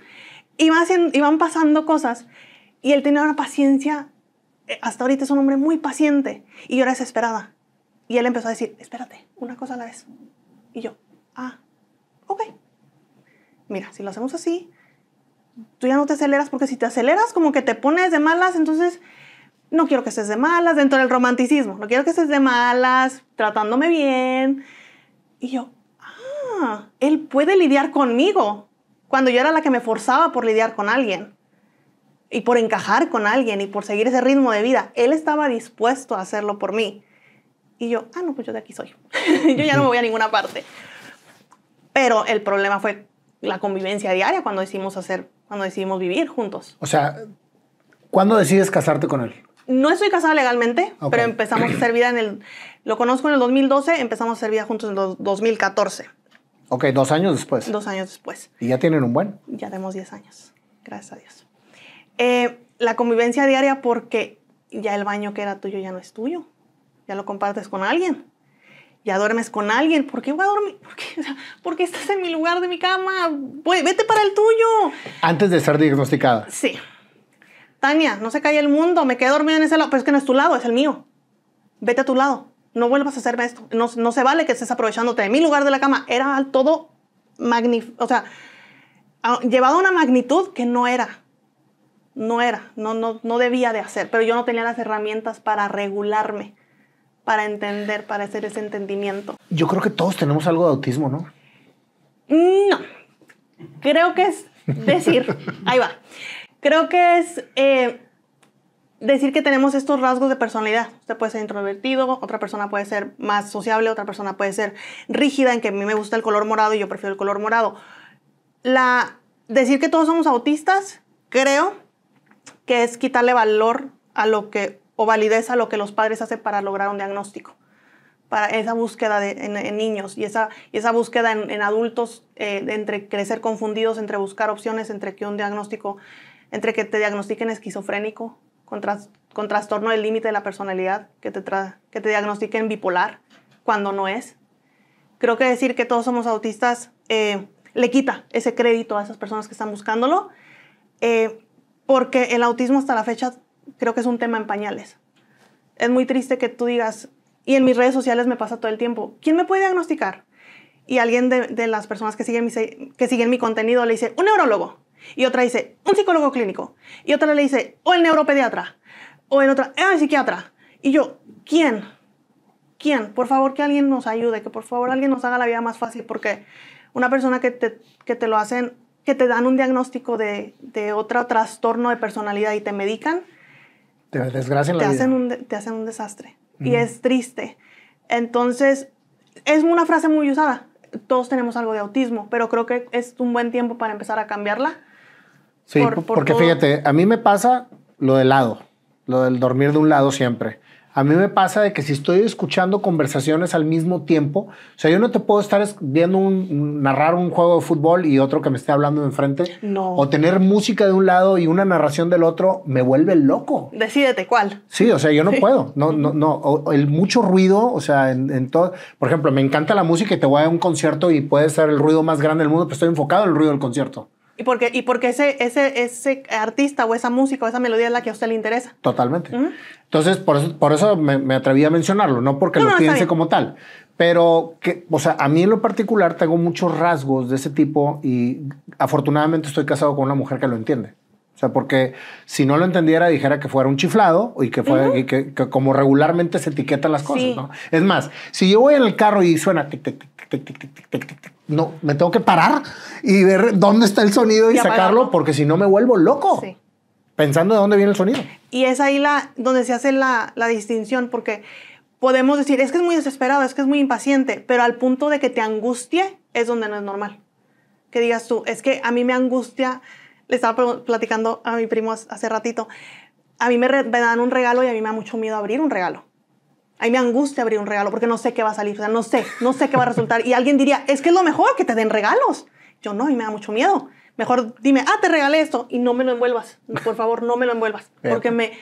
Y iban pasando cosas y él tenía una paciencia, eh, hasta ahorita es un hombre muy paciente y yo era desesperada y él empezó a decir, espérate, una cosa a la vez. Y yo, ah, ok. Mira, si lo hacemos así, tú ya no te aceleras, porque si te aceleras como que te pones de malas, entonces no quiero que estés de malas dentro del romanticismo, no quiero que estés de malas, tratándome bien. Y yo, ah, él puede lidiar conmigo, cuando yo era la que me forzaba por lidiar con alguien y por encajar con alguien y por seguir ese ritmo de vida. Él estaba dispuesto a hacerlo por mí. Y yo, ah, no, pues yo de aquí soy. [laughs] yo ya no me voy a ninguna parte. Pero el problema fue la convivencia diaria cuando decidimos hacer, cuando decidimos vivir juntos. O sea, ¿cuándo decides casarte con él? No estoy casada legalmente, pero empezamos a hacer vida en el, lo conozco en el 2012, empezamos a hacer vida juntos en el 2014. Ok, dos años después. Dos años después. ¿Y ya tienen un buen? Ya tenemos 10 años, gracias a Dios. Eh, la convivencia diaria porque ya el baño que era tuyo ya no es tuyo ya lo compartes con alguien, ya duermes con alguien. ¿Por qué voy a dormir? ¿Por qué, [laughs] estás en mi lugar de mi cama? vete para el tuyo. Antes de ser diagnosticada. Sí. Tania, no se cae el mundo, me quedé dormida en ese lado, pero es que no es tu lado, es el mío. Vete a tu lado, no vuelvas a hacerme esto. No, se vale que estés aprovechándote de mi lugar de la cama. Era todo magnífico, o sea, llevado a una magnitud que no era. No era, no, no, no debía de hacer, pero yo no tenía las herramientas para regularme para entender, para hacer ese entendimiento. Yo creo que todos tenemos algo de autismo, ¿no? No, creo que es decir, [laughs] ahí va, creo que es eh, decir que tenemos estos rasgos de personalidad. Usted puede ser introvertido, otra persona puede ser más sociable, otra persona puede ser rígida, en que a mí me gusta el color morado y yo prefiero el color morado. La, decir que todos somos autistas, creo que es quitarle valor a lo que o validez a lo que los padres hacen para lograr un diagnóstico, para esa búsqueda en, niños y esa, y esa búsqueda en, adultos eh, entre crecer confundidos, entre buscar opciones, entre que un diagnóstico, entre que te diagnostiquen esquizofrénico con, trastorno del límite de la personalidad, que te, que te diagnostiquen bipolar cuando no es. Creo que decir que todos somos autistas eh, le quita ese crédito a esas personas que están buscándolo, eh, porque el autismo hasta la fecha creo que es un tema en pañales. Es muy triste que tú digas, y en mis redes sociales me pasa todo el tiempo, ¿quién me puede diagnosticar? Y alguien de, las personas que siguen, mi, que siguen mi contenido le dice, un neurólogo. Y otra dice, un psicólogo clínico. Y otra le dice, o el neuropediatra. O el otra, ah, el psiquiatra. Y yo, ¿quién? ¿Quién? Por favor, que alguien nos ayude, que por favor alguien nos haga la vida más fácil, porque una persona que te, que te lo hacen, que te dan un diagnóstico de, de otro trastorno de personalidad y te medican, te Hacen un, desastre. Y es triste. Entonces, es una frase muy usada. Todos tenemos algo de autismo, pero creo que es un buen tiempo para empezar a cambiarla. Sí, porque fíjate, a mí me pasa lo del lado, lo del dormir de un lado siempre. A mí me pasa de que si estoy escuchando conversaciones al mismo tiempo, o sea, yo no te puedo estar viendo un, narrar un juego de fútbol y otro que me esté hablando de enfrente. No. O tener música de un lado y una narración del otro, me vuelve loco. Decídete cuál. Sí, o sea, yo no puedo. No, no, no. el mucho ruido, o sea, en, en, todo. Por ejemplo, me encanta la música y te voy a un concierto y puede ser el ruido más grande del mundo, pero estoy enfocado en el ruido del concierto. Y porque, y porque ese, ese, ese artista o esa música o esa melodía es la que a usted le interesa. Totalmente. Entonces, por eso, me, atreví a mencionarlo, no porque lo piense como tal. Pero, que, o sea, a mí en lo particular tengo muchos rasgos de ese tipo y afortunadamente estoy casado con una mujer que lo entiende. O sea, porque si no lo entendiera, dijera que fuera un chiflado y que, fue, que, como regularmente se etiqueta las cosas, ¿no? Es más, si yo voy en el carro y suena tic, tic, tic, tic, tic, tic, no, me tengo que parar y ver dónde está el sonido y, sacarlo, porque si no me vuelvo loco. Pensando de dónde viene el sonido. Y es ahí la, donde se hace la, distinción, porque podemos decir, es que es muy desesperado, es que es muy impaciente, pero al punto de que te angustie es donde no es normal. Que digas tú, es que a mí me angustia, le estaba platicando a mi primo hace ratito, a mí me dan un regalo y a mí me da mucho miedo abrir un regalo. A mí me angustia abrir un regalo porque no sé qué va a salir, o sea, no sé, no sé qué va a resultar. Y alguien diría, es que es lo mejor que te den regalos. Yo no, y me da mucho miedo. Mejor dime, ah, te regalé esto y no me lo envuelvas. Por favor, no me lo envuelvas. [laughs] Porque me,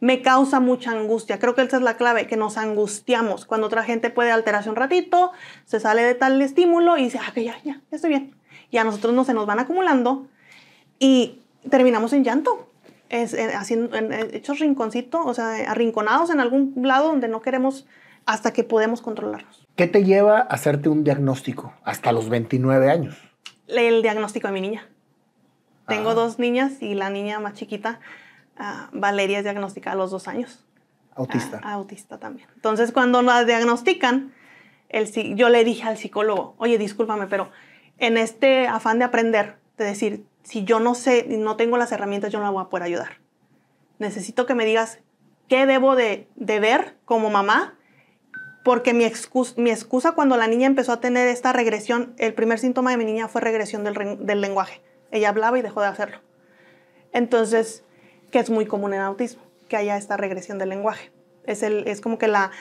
me causa mucha angustia. Creo que esa es la clave, que nos angustiamos. Cuando otra gente puede alterarse un ratito, se sale de tal estímulo y dice, ah, que ya, ya, ya estoy bien. Y a nosotros no se nos van acumulando y terminamos en llanto es, haciendo, eh, en, eh, hechos rinconcito, o sea, arrinconados en algún lado donde no queremos hasta que podemos controlarlos ¿Qué te lleva a hacerte un diagnóstico hasta los 29 años? El diagnóstico de mi niña. Tengo dos niñas y la niña más chiquita, ah, Valeria, es diagnosticada a los dos años. Autista. Ah, autista también. Entonces, cuando la diagnostican, el, yo le dije al psicólogo, oye, discúlpame, pero en este afán de aprender, de decir, si yo no sé, no tengo las herramientas, yo no la voy a poder ayudar. Necesito que me digas qué debo de, ver como mamá, porque mi excusa, mi excusa, cuando la niña empezó a tener esta regresión, el primer síntoma de mi niña fue regresión del, lenguaje. Ella hablaba y dejó de hacerlo. Entonces, que es muy común en autismo, que haya esta regresión del lenguaje. Es, el, es como que la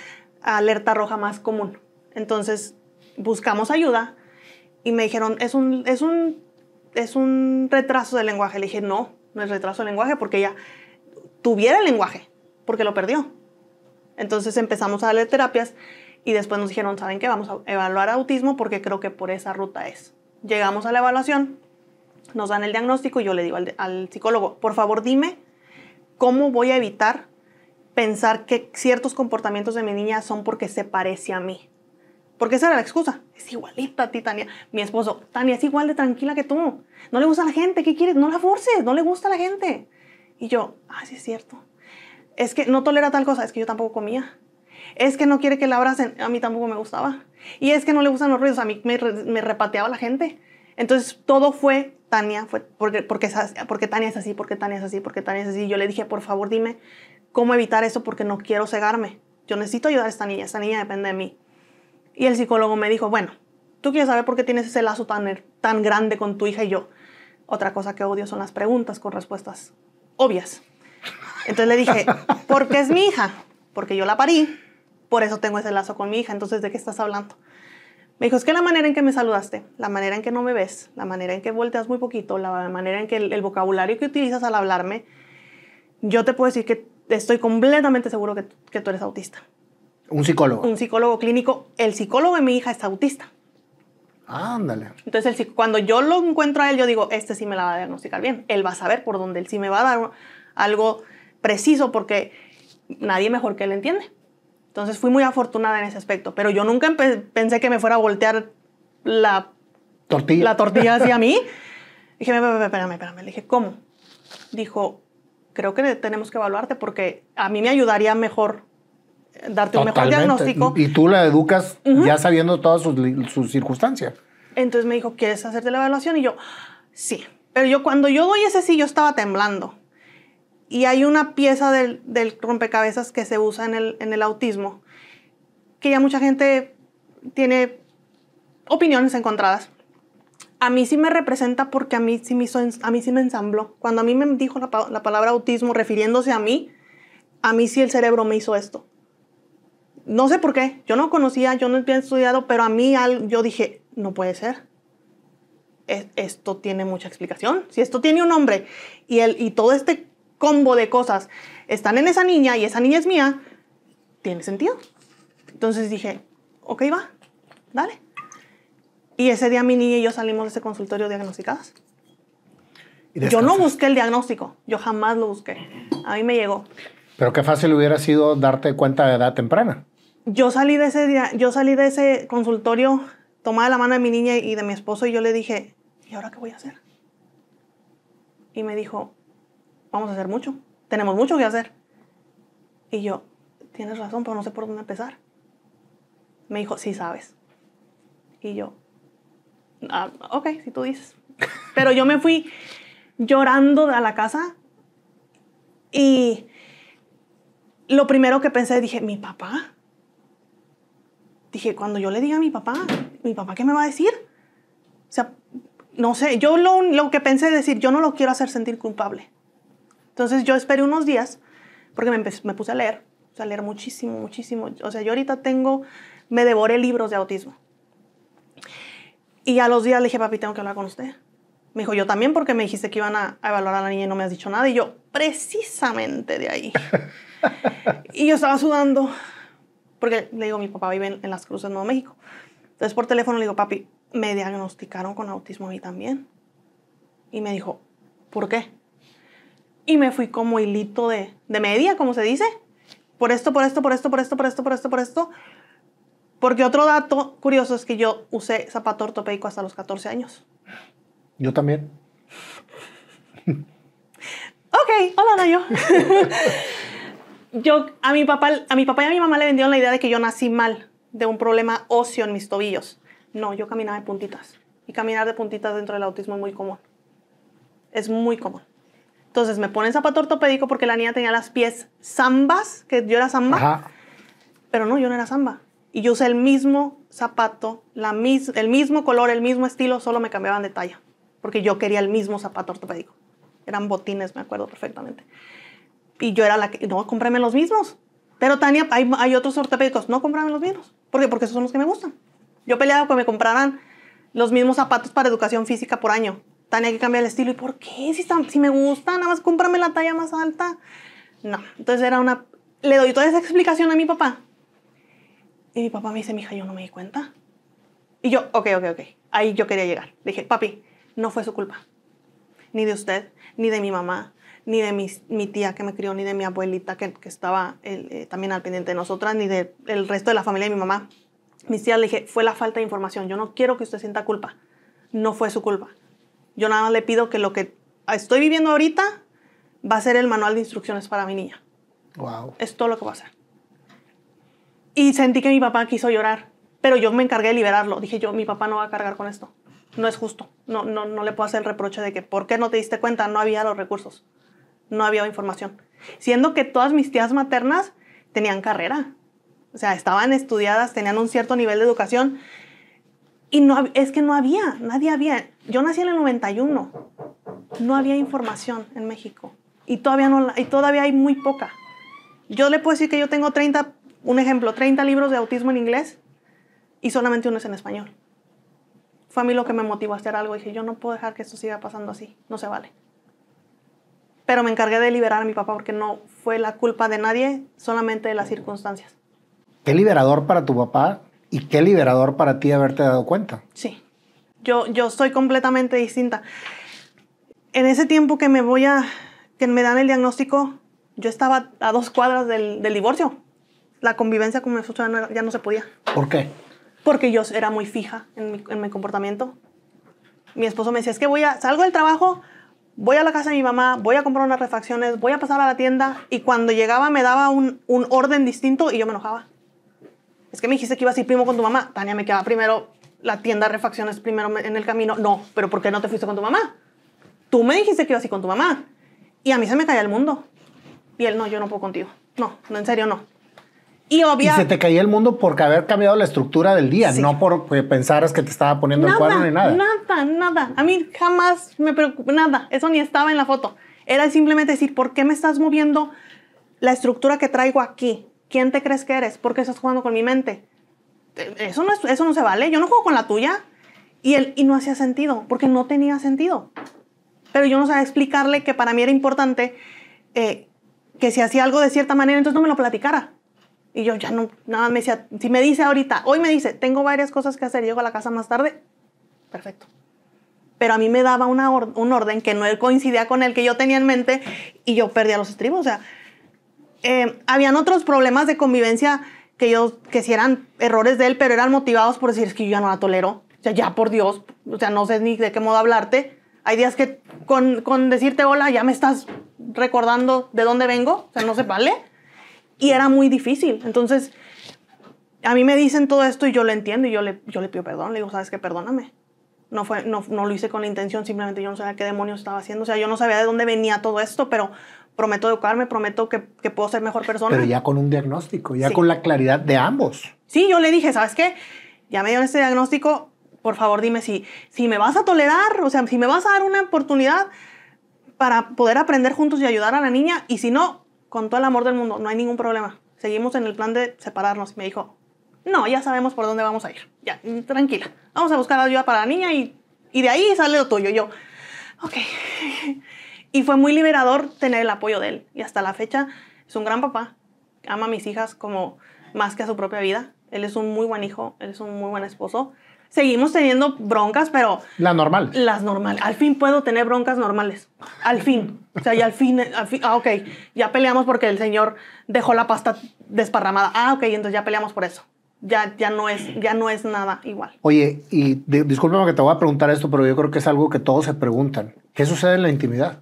alerta roja más común. Entonces, buscamos ayuda y me dijeron, es un, es un es un retraso del lenguaje. Le dije, no, no es retraso del lenguaje porque ella tuviera el lenguaje, porque lo perdió. Entonces empezamos a darle terapias y después nos dijeron, ¿saben qué? Vamos a evaluar autismo porque creo que por esa ruta es. Llegamos a la evaluación, nos dan el diagnóstico y yo le digo al, al psicólogo, por favor dime cómo voy a evitar pensar que ciertos comportamientos de mi niña son porque se parece a mí. Porque esa era la excusa. Es igualita a ti, Tania. Mi esposo, Tania, es igual de tranquila que tú. No le gusta a la gente. ¿Qué quieres? No la forces. No le gusta a la gente. Y yo, ah, sí es cierto. Es que no tolera tal cosa. Es que yo tampoco comía. Es que no quiere que la abracen. A mí tampoco me gustaba. Y es que no le gustan los ruidos. A mí me, repateaba la gente. Entonces todo fue Tania, fue porque, porque, porque Tania es así, porque Tania es así, porque Tania es así. Yo le dije, por favor, dime cómo evitar eso porque no quiero cegarme. Yo necesito ayudar a esta niña. Esta niña depende de mí. Y el psicólogo me dijo, bueno, tú quieres saber por qué tienes ese lazo tan, tan grande con tu hija y yo. Otra cosa que odio son las preguntas con respuestas obvias. Entonces le dije, [laughs] porque es mi hija, porque yo la parí, por eso tengo ese lazo con mi hija, entonces ¿de qué estás hablando? Me dijo, es que la manera en que me saludaste, la manera en que no me ves, la manera en que volteas muy poquito, la manera en que el, vocabulario que utilizas al hablarme, yo te puedo decir que estoy completamente seguro que tú eres autista. Un psicólogo. Un psicólogo clínico. El psicólogo de mi hija es autista. Ándale. Entonces, el, cuando yo lo encuentro a él, yo digo, este sí me la va a diagnosticar bien. Él va a saber por dónde él sí me va a dar algo preciso porque nadie mejor que él entiende. Entonces, fui muy afortunada en ese aspecto. Pero yo nunca pensé que me fuera a voltear la tortilla, la tortilla [laughs] hacia mí. Dije, espérame, espérame. Le dije, ¿cómo? Dijo, creo que tenemos que evaluarte porque a mí me ayudaría mejor darte un mejor diagnóstico. Y tú la educas ya sabiendo todas sus, sus circunstancias. Entonces me dijo, ¿quieres hacerte la evaluación? Y yo, sí. Pero yo cuando yo doy ese sí, yo estaba temblando. Y hay una pieza del, del rompecabezas que se usa en el, en el autismo, que ya mucha gente tiene opiniones encontradas. A mí sí me representa porque a mí sí me, a mí sí me ensambló. Cuando a mí me dijo la palabra autismo refiriéndose a mí, a mí sí el cerebro me hizo esto no sé por qué, yo no conocía, yo no había estudiado, pero a mí yo dije, no puede ser. Esto tiene mucha explicación. Si esto tiene un nombre y, el, y todo este combo de cosas están en esa niña y esa niña es mía, tiene sentido. Entonces dije, ok, va, dale. Y ese día mi niña y yo salimos de ese consultorio diagnosticadas. Yo no busqué el diagnóstico, yo jamás lo busqué. A mí me llegó. Pero qué fácil hubiera sido darte cuenta de edad temprana yo salí de ese día, yo salí de ese consultorio tomada la mano de mi niña y de mi esposo y yo le dije, ¿y ahora qué voy a hacer? Y me dijo, vamos a hacer mucho, tenemos mucho que hacer. Y yo, tienes razón, pero no sé por dónde empezar. Me dijo, sí sabes. Y yo, ah, ok, si tú dices. Pero yo me fui llorando a la casa y lo primero que pensé, dije, mi papá, dije, cuando yo le diga a mi papá, ¿mi papá qué me va a decir? O sea, no sé, yo lo, lo que pensé es decir, yo no lo quiero hacer sentir culpable. Entonces yo esperé unos días, porque me, me puse a leer, o sea, leer muchísimo, muchísimo. O sea, yo ahorita tengo, me devoré libros de autismo. Y a los días le dije, papi, tengo que hablar con usted. Me dijo, yo también porque me dijiste que iban a evaluar a la niña y no me has dicho nada. Y yo, precisamente de ahí. [laughs] y yo estaba sudando, porque le digo, mi papá vive en, Las Cruces, Nuevo México. Entonces por teléfono le digo, papi, me diagnosticaron con autismo a mí también. Y me dijo, ¿por qué? Y me fui como hilito de, de media, como se dice. Por esto, por esto, por esto, por esto, por esto, por esto, por esto. Porque otro dato curioso es que yo usé zapato ortopédico hasta los 14 años. Yo también. ok, hola, Nayo. [laughs] yo, a mi papá, a mi papá y a mi mamá le vendieron la idea de que yo nací mal, de un problema óseo en mis tobillos. No, yo caminaba de puntitas. Y caminar de puntitas dentro del autismo es muy común. Es muy común. Entonces me ponen zapato ortopédico porque la niña tenía las pies zambas, que yo era zamba. Pero no, yo no era zamba. Y yo usé el mismo zapato, la el mismo color, el mismo estilo, solo me cambiaban de talla. Porque yo quería el mismo zapato ortopédico. Eran botines, me acuerdo perfectamente. Y yo era la que, no, cómprame los mismos. Pero Tania, hay, hay otros ortopédicos, no cómprame los mismos. ¿Por Porque esos son los que me gustan. Yo peleaba que me compraran los mismos zapatos para educación física por año. Tania, que cambiar el estilo. ¿Y por qué? Si, si me gustan nada más cómprame la talla más alta. No, entonces era una... Le doy toda esa explicación a mi papá. Y mi papá me dice, mija, yo no me di cuenta. Y yo, ok, ok, ok. Ahí yo quería llegar. Le dije, papi, no fue su culpa. Ni de usted, ni de mi mamá, ni de mi, tía que me crió, ni de mi abuelita que, estaba eh, también al pendiente de nosotras, ni del resto de la familia de mi mamá. mi tía le dije, fue la falta de información, yo no quiero que usted sienta culpa, no fue su culpa. Yo nada más le pido que lo que estoy viviendo ahorita va a ser el manual de instrucciones para mi niña. Wow. Es todo lo que va a ser. Y sentí que mi papá quiso llorar, pero yo me encargué de liberarlo. Dije yo, mi papá no va a cargar con esto. No es justo. No, no, no le puedo hacer el reproche de que, ¿por qué no te diste cuenta? No había los recursos no había información. Siendo que todas mis tías maternas tenían carrera, o sea, estaban estudiadas, tenían un cierto nivel de educación y no, es que no había, nadie había. Yo nací en el 91, no había información en México y todavía, no, y todavía hay muy poca. Yo le puedo decir que yo tengo 30, un ejemplo, 30 libros de autismo en inglés y solamente uno es en español. Fue a mí lo que me motivó a hacer algo. Dije, yo no puedo dejar que esto siga pasando así, no se vale pero me encargué de liberar a mi papá porque no fue la culpa de nadie, solamente de las circunstancias. Qué liberador para tu papá y qué liberador para ti haberte dado cuenta. Sí, yo, yo soy completamente distinta. En ese tiempo que me voy a, que me dan el diagnóstico, yo estaba a dos cuadras del, divorcio. La convivencia con mi esposo ya no, ya no se podía. ¿Por qué? Porque yo era muy fija en mi, en mi comportamiento. Mi esposo me decía, es que voy a, salgo del trabajo, voy a la casa de mi mamá, voy a comprar unas refacciones, voy a pasar a la tienda y cuando llegaba me daba un, orden distinto y yo me enojaba. Es que me dijiste que ibas a ir primo con tu mamá. Tania me quedaba primero la tienda de refacciones primero en el camino. No, pero ¿por qué no te fuiste con tu mamá? Tú me dijiste que ibas a ir con tu mamá. Y a mí se me caía el mundo. Y él, no, yo no puedo contigo. No, no, en serio, no. Y, y se te caía el mundo por haber cambiado la estructura del día, no por eh, pensaras que te estaba poniendo el cuadro ni nada. Nada, nada. A mí jamás me preocupó, nada. Eso ni estaba en la foto. Era simplemente decir, ¿por qué me estás moviendo la estructura que traigo aquí? ¿Quién te crees que eres? ¿Por qué estás jugando con mi mente? E, eso no, eso no se vale. Yo no juego con la tuya. Y, él, y no hacía sentido, porque no tenía sentido. Pero yo no sabía explicarle que para mí era importante eh, que si hacía algo de cierta manera, entonces no me lo platicara y yo ya no, nada, me decía, si me dice ahorita, hoy me dice, tengo varias cosas que hacer, llego a la casa más tarde, perfecto. Pero a mí me daba una un orden que no coincidía con el que yo tenía en mente y yo perdía los estribos. O sea, eh, habían otros problemas de convivencia que yo, que si eran errores de él, pero eran motivados por decir, es que yo ya no la tolero. O sea, ya por Dios, o sea, no sé ni de qué modo hablarte. Hay días que con, con decirte hola ya me estás recordando de dónde vengo, o sea, no se vale. Y era muy difícil. Entonces, a mí me dicen todo esto y yo lo entiendo y yo le, yo le pido perdón. Le digo, ¿sabes qué? Perdóname. No, fue, no, no lo hice con la intención, simplemente yo no sabía qué demonios estaba haciendo. O sea, yo no sabía de dónde venía todo esto, pero prometo educarme, prometo que, puedo ser mejor persona. Pero ya con un diagnóstico, ya con la claridad de ambos. Sí, yo le dije, ¿sabes qué? Ya me dieron este diagnóstico, por favor dime si, si me vas a tolerar, o sea, si me vas a dar una oportunidad para poder aprender juntos y ayudar a la niña, y si no, con todo el amor del mundo, no hay ningún problema. Seguimos en el plan de separarnos. Y me dijo, no, ya sabemos por dónde vamos a ir. Ya, tranquila. Vamos a buscar ayuda para la niña y, y de ahí sale lo tuyo. Yo, ok. [laughs] y fue muy liberador tener el apoyo de él. Y hasta la fecha es un gran papá. Ama a mis hijas como más que a su propia vida. Él es un muy buen hijo, él es un muy buen esposo seguimos teniendo broncas, pero... Las normales. Las normales. Al fin puedo tener broncas normales. Al fin. O sea, y al fin, ah, ok, ya peleamos porque el señor dejó la pasta desparramada. Ah, ok, entonces ya peleamos por eso. Ya, ya, no, es, ya no es nada igual. Oye, y discúlpame que te voy a preguntar esto, pero yo creo que es algo que todos se preguntan. ¿Qué sucede en la intimidad?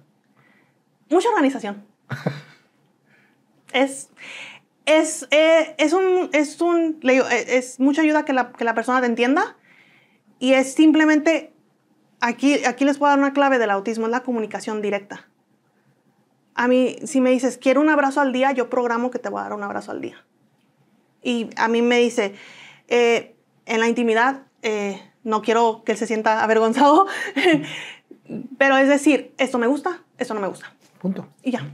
Mucha organización. es es, eh, es un, es un, eh, es mucha ayuda que la, que la persona te entienda y es simplemente, aquí, aquí les puedo dar una clave del autismo, es la comunicación directa. A mí, si me dices, quiero un abrazo al día, yo programo que te voy a dar un abrazo al día. Y a mí me dice, eh, en la intimidad, eh, no quiero que él se sienta [laughs] avergonzado, [laughs] pero es decir, esto me gusta, esto no me gusta. Punto. Y ya.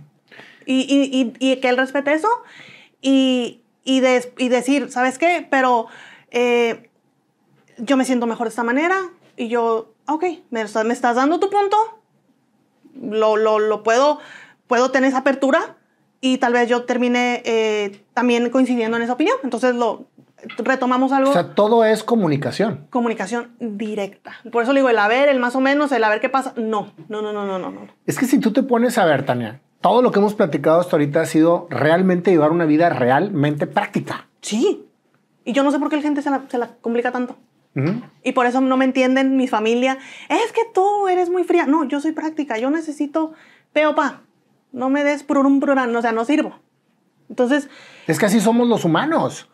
Y, que él respete eso y, decir, ¿sabes qué? Pero eh, yo me siento mejor de esta manera y yo, ok, me, estás dando tu punto, lo, lo, puedo, puedo tener esa apertura y tal vez yo termine eh, también coincidiendo en esa opinión. Entonces lo retomamos algo. O sea, todo es comunicación. Comunicación directa. Por eso le digo el haber, el más o menos, el a ver qué pasa. No, no, no, no, no, no. Es que si tú te pones a ver, Tania, todo lo que hemos platicado hasta ahorita ha sido realmente llevar una vida realmente práctica. Sí. Y yo no sé por qué la gente se la, se la complica tanto. Y por eso no me entienden mi familia. Es que tú eres muy fría. No, yo soy práctica. Yo necesito peopa. No me des prurum pruran. O sea, no sirvo. Entonces. Es que así somos los humanos.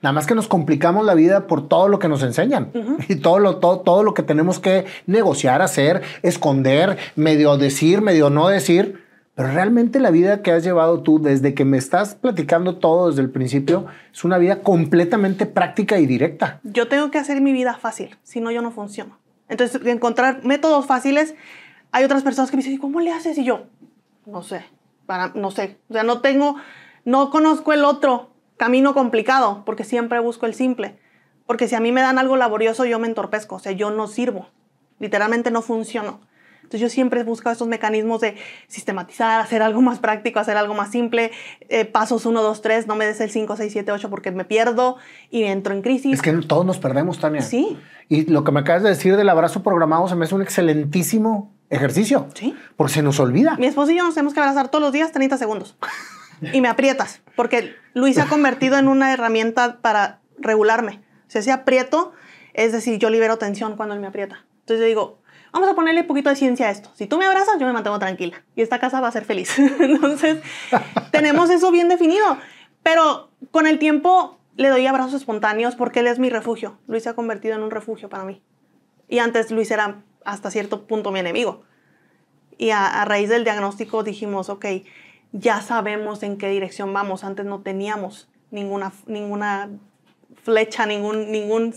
Nada más que nos complicamos la vida por todo lo que nos enseñan y todo lo, todo, todo lo que tenemos que negociar, hacer, esconder, medio decir, medio no decir. Pero realmente la vida que has llevado tú desde que me estás platicando todo desde el principio es una vida completamente práctica y directa. Yo tengo que hacer mi vida fácil, si no yo no funciono. Entonces, encontrar métodos fáciles, hay otras personas que me dicen, ¿cómo le haces? Y yo, no sé, para, no sé. O sea, no tengo, no conozco el otro camino complicado, porque siempre busco el simple. Porque si a mí me dan algo laborioso, yo me entorpezco, o sea, yo no sirvo, literalmente no funciono. Entonces yo siempre he buscado estos mecanismos de sistematizar, hacer algo más práctico, hacer algo más simple, eh, pasos 1, 2, 3, no me des el 5, 6, 7, 8 porque me pierdo y entro en crisis. Es que todos nos perdemos, Tania. Sí. Y lo que me acabas de decir del abrazo programado se me hace un excelentísimo ejercicio. Sí. Porque se nos olvida. Mi esposo y yo nos tenemos que abrazar todos los días 30 segundos. y me aprietas, porque Luis se ha convertido en una herramienta para regularme. Si sea, aprieto, es decir, yo libero tensión cuando él me aprieta. Entonces yo digo, vamos a ponerle un poquito de ciencia a esto. Si tú me abrazas, yo me mantengo tranquila y esta casa va a ser feliz. [laughs] Entonces, [laughs] tenemos eso bien definido. Pero con el tiempo le doy abrazos espontáneos porque él es mi refugio. Luis se ha convertido en un refugio para mí. Y antes Luis era hasta cierto punto mi enemigo. Y a, raíz del diagnóstico dijimos, ok, ya sabemos en qué dirección vamos. Antes no teníamos ninguna, ninguna flecha, ningún, ningún,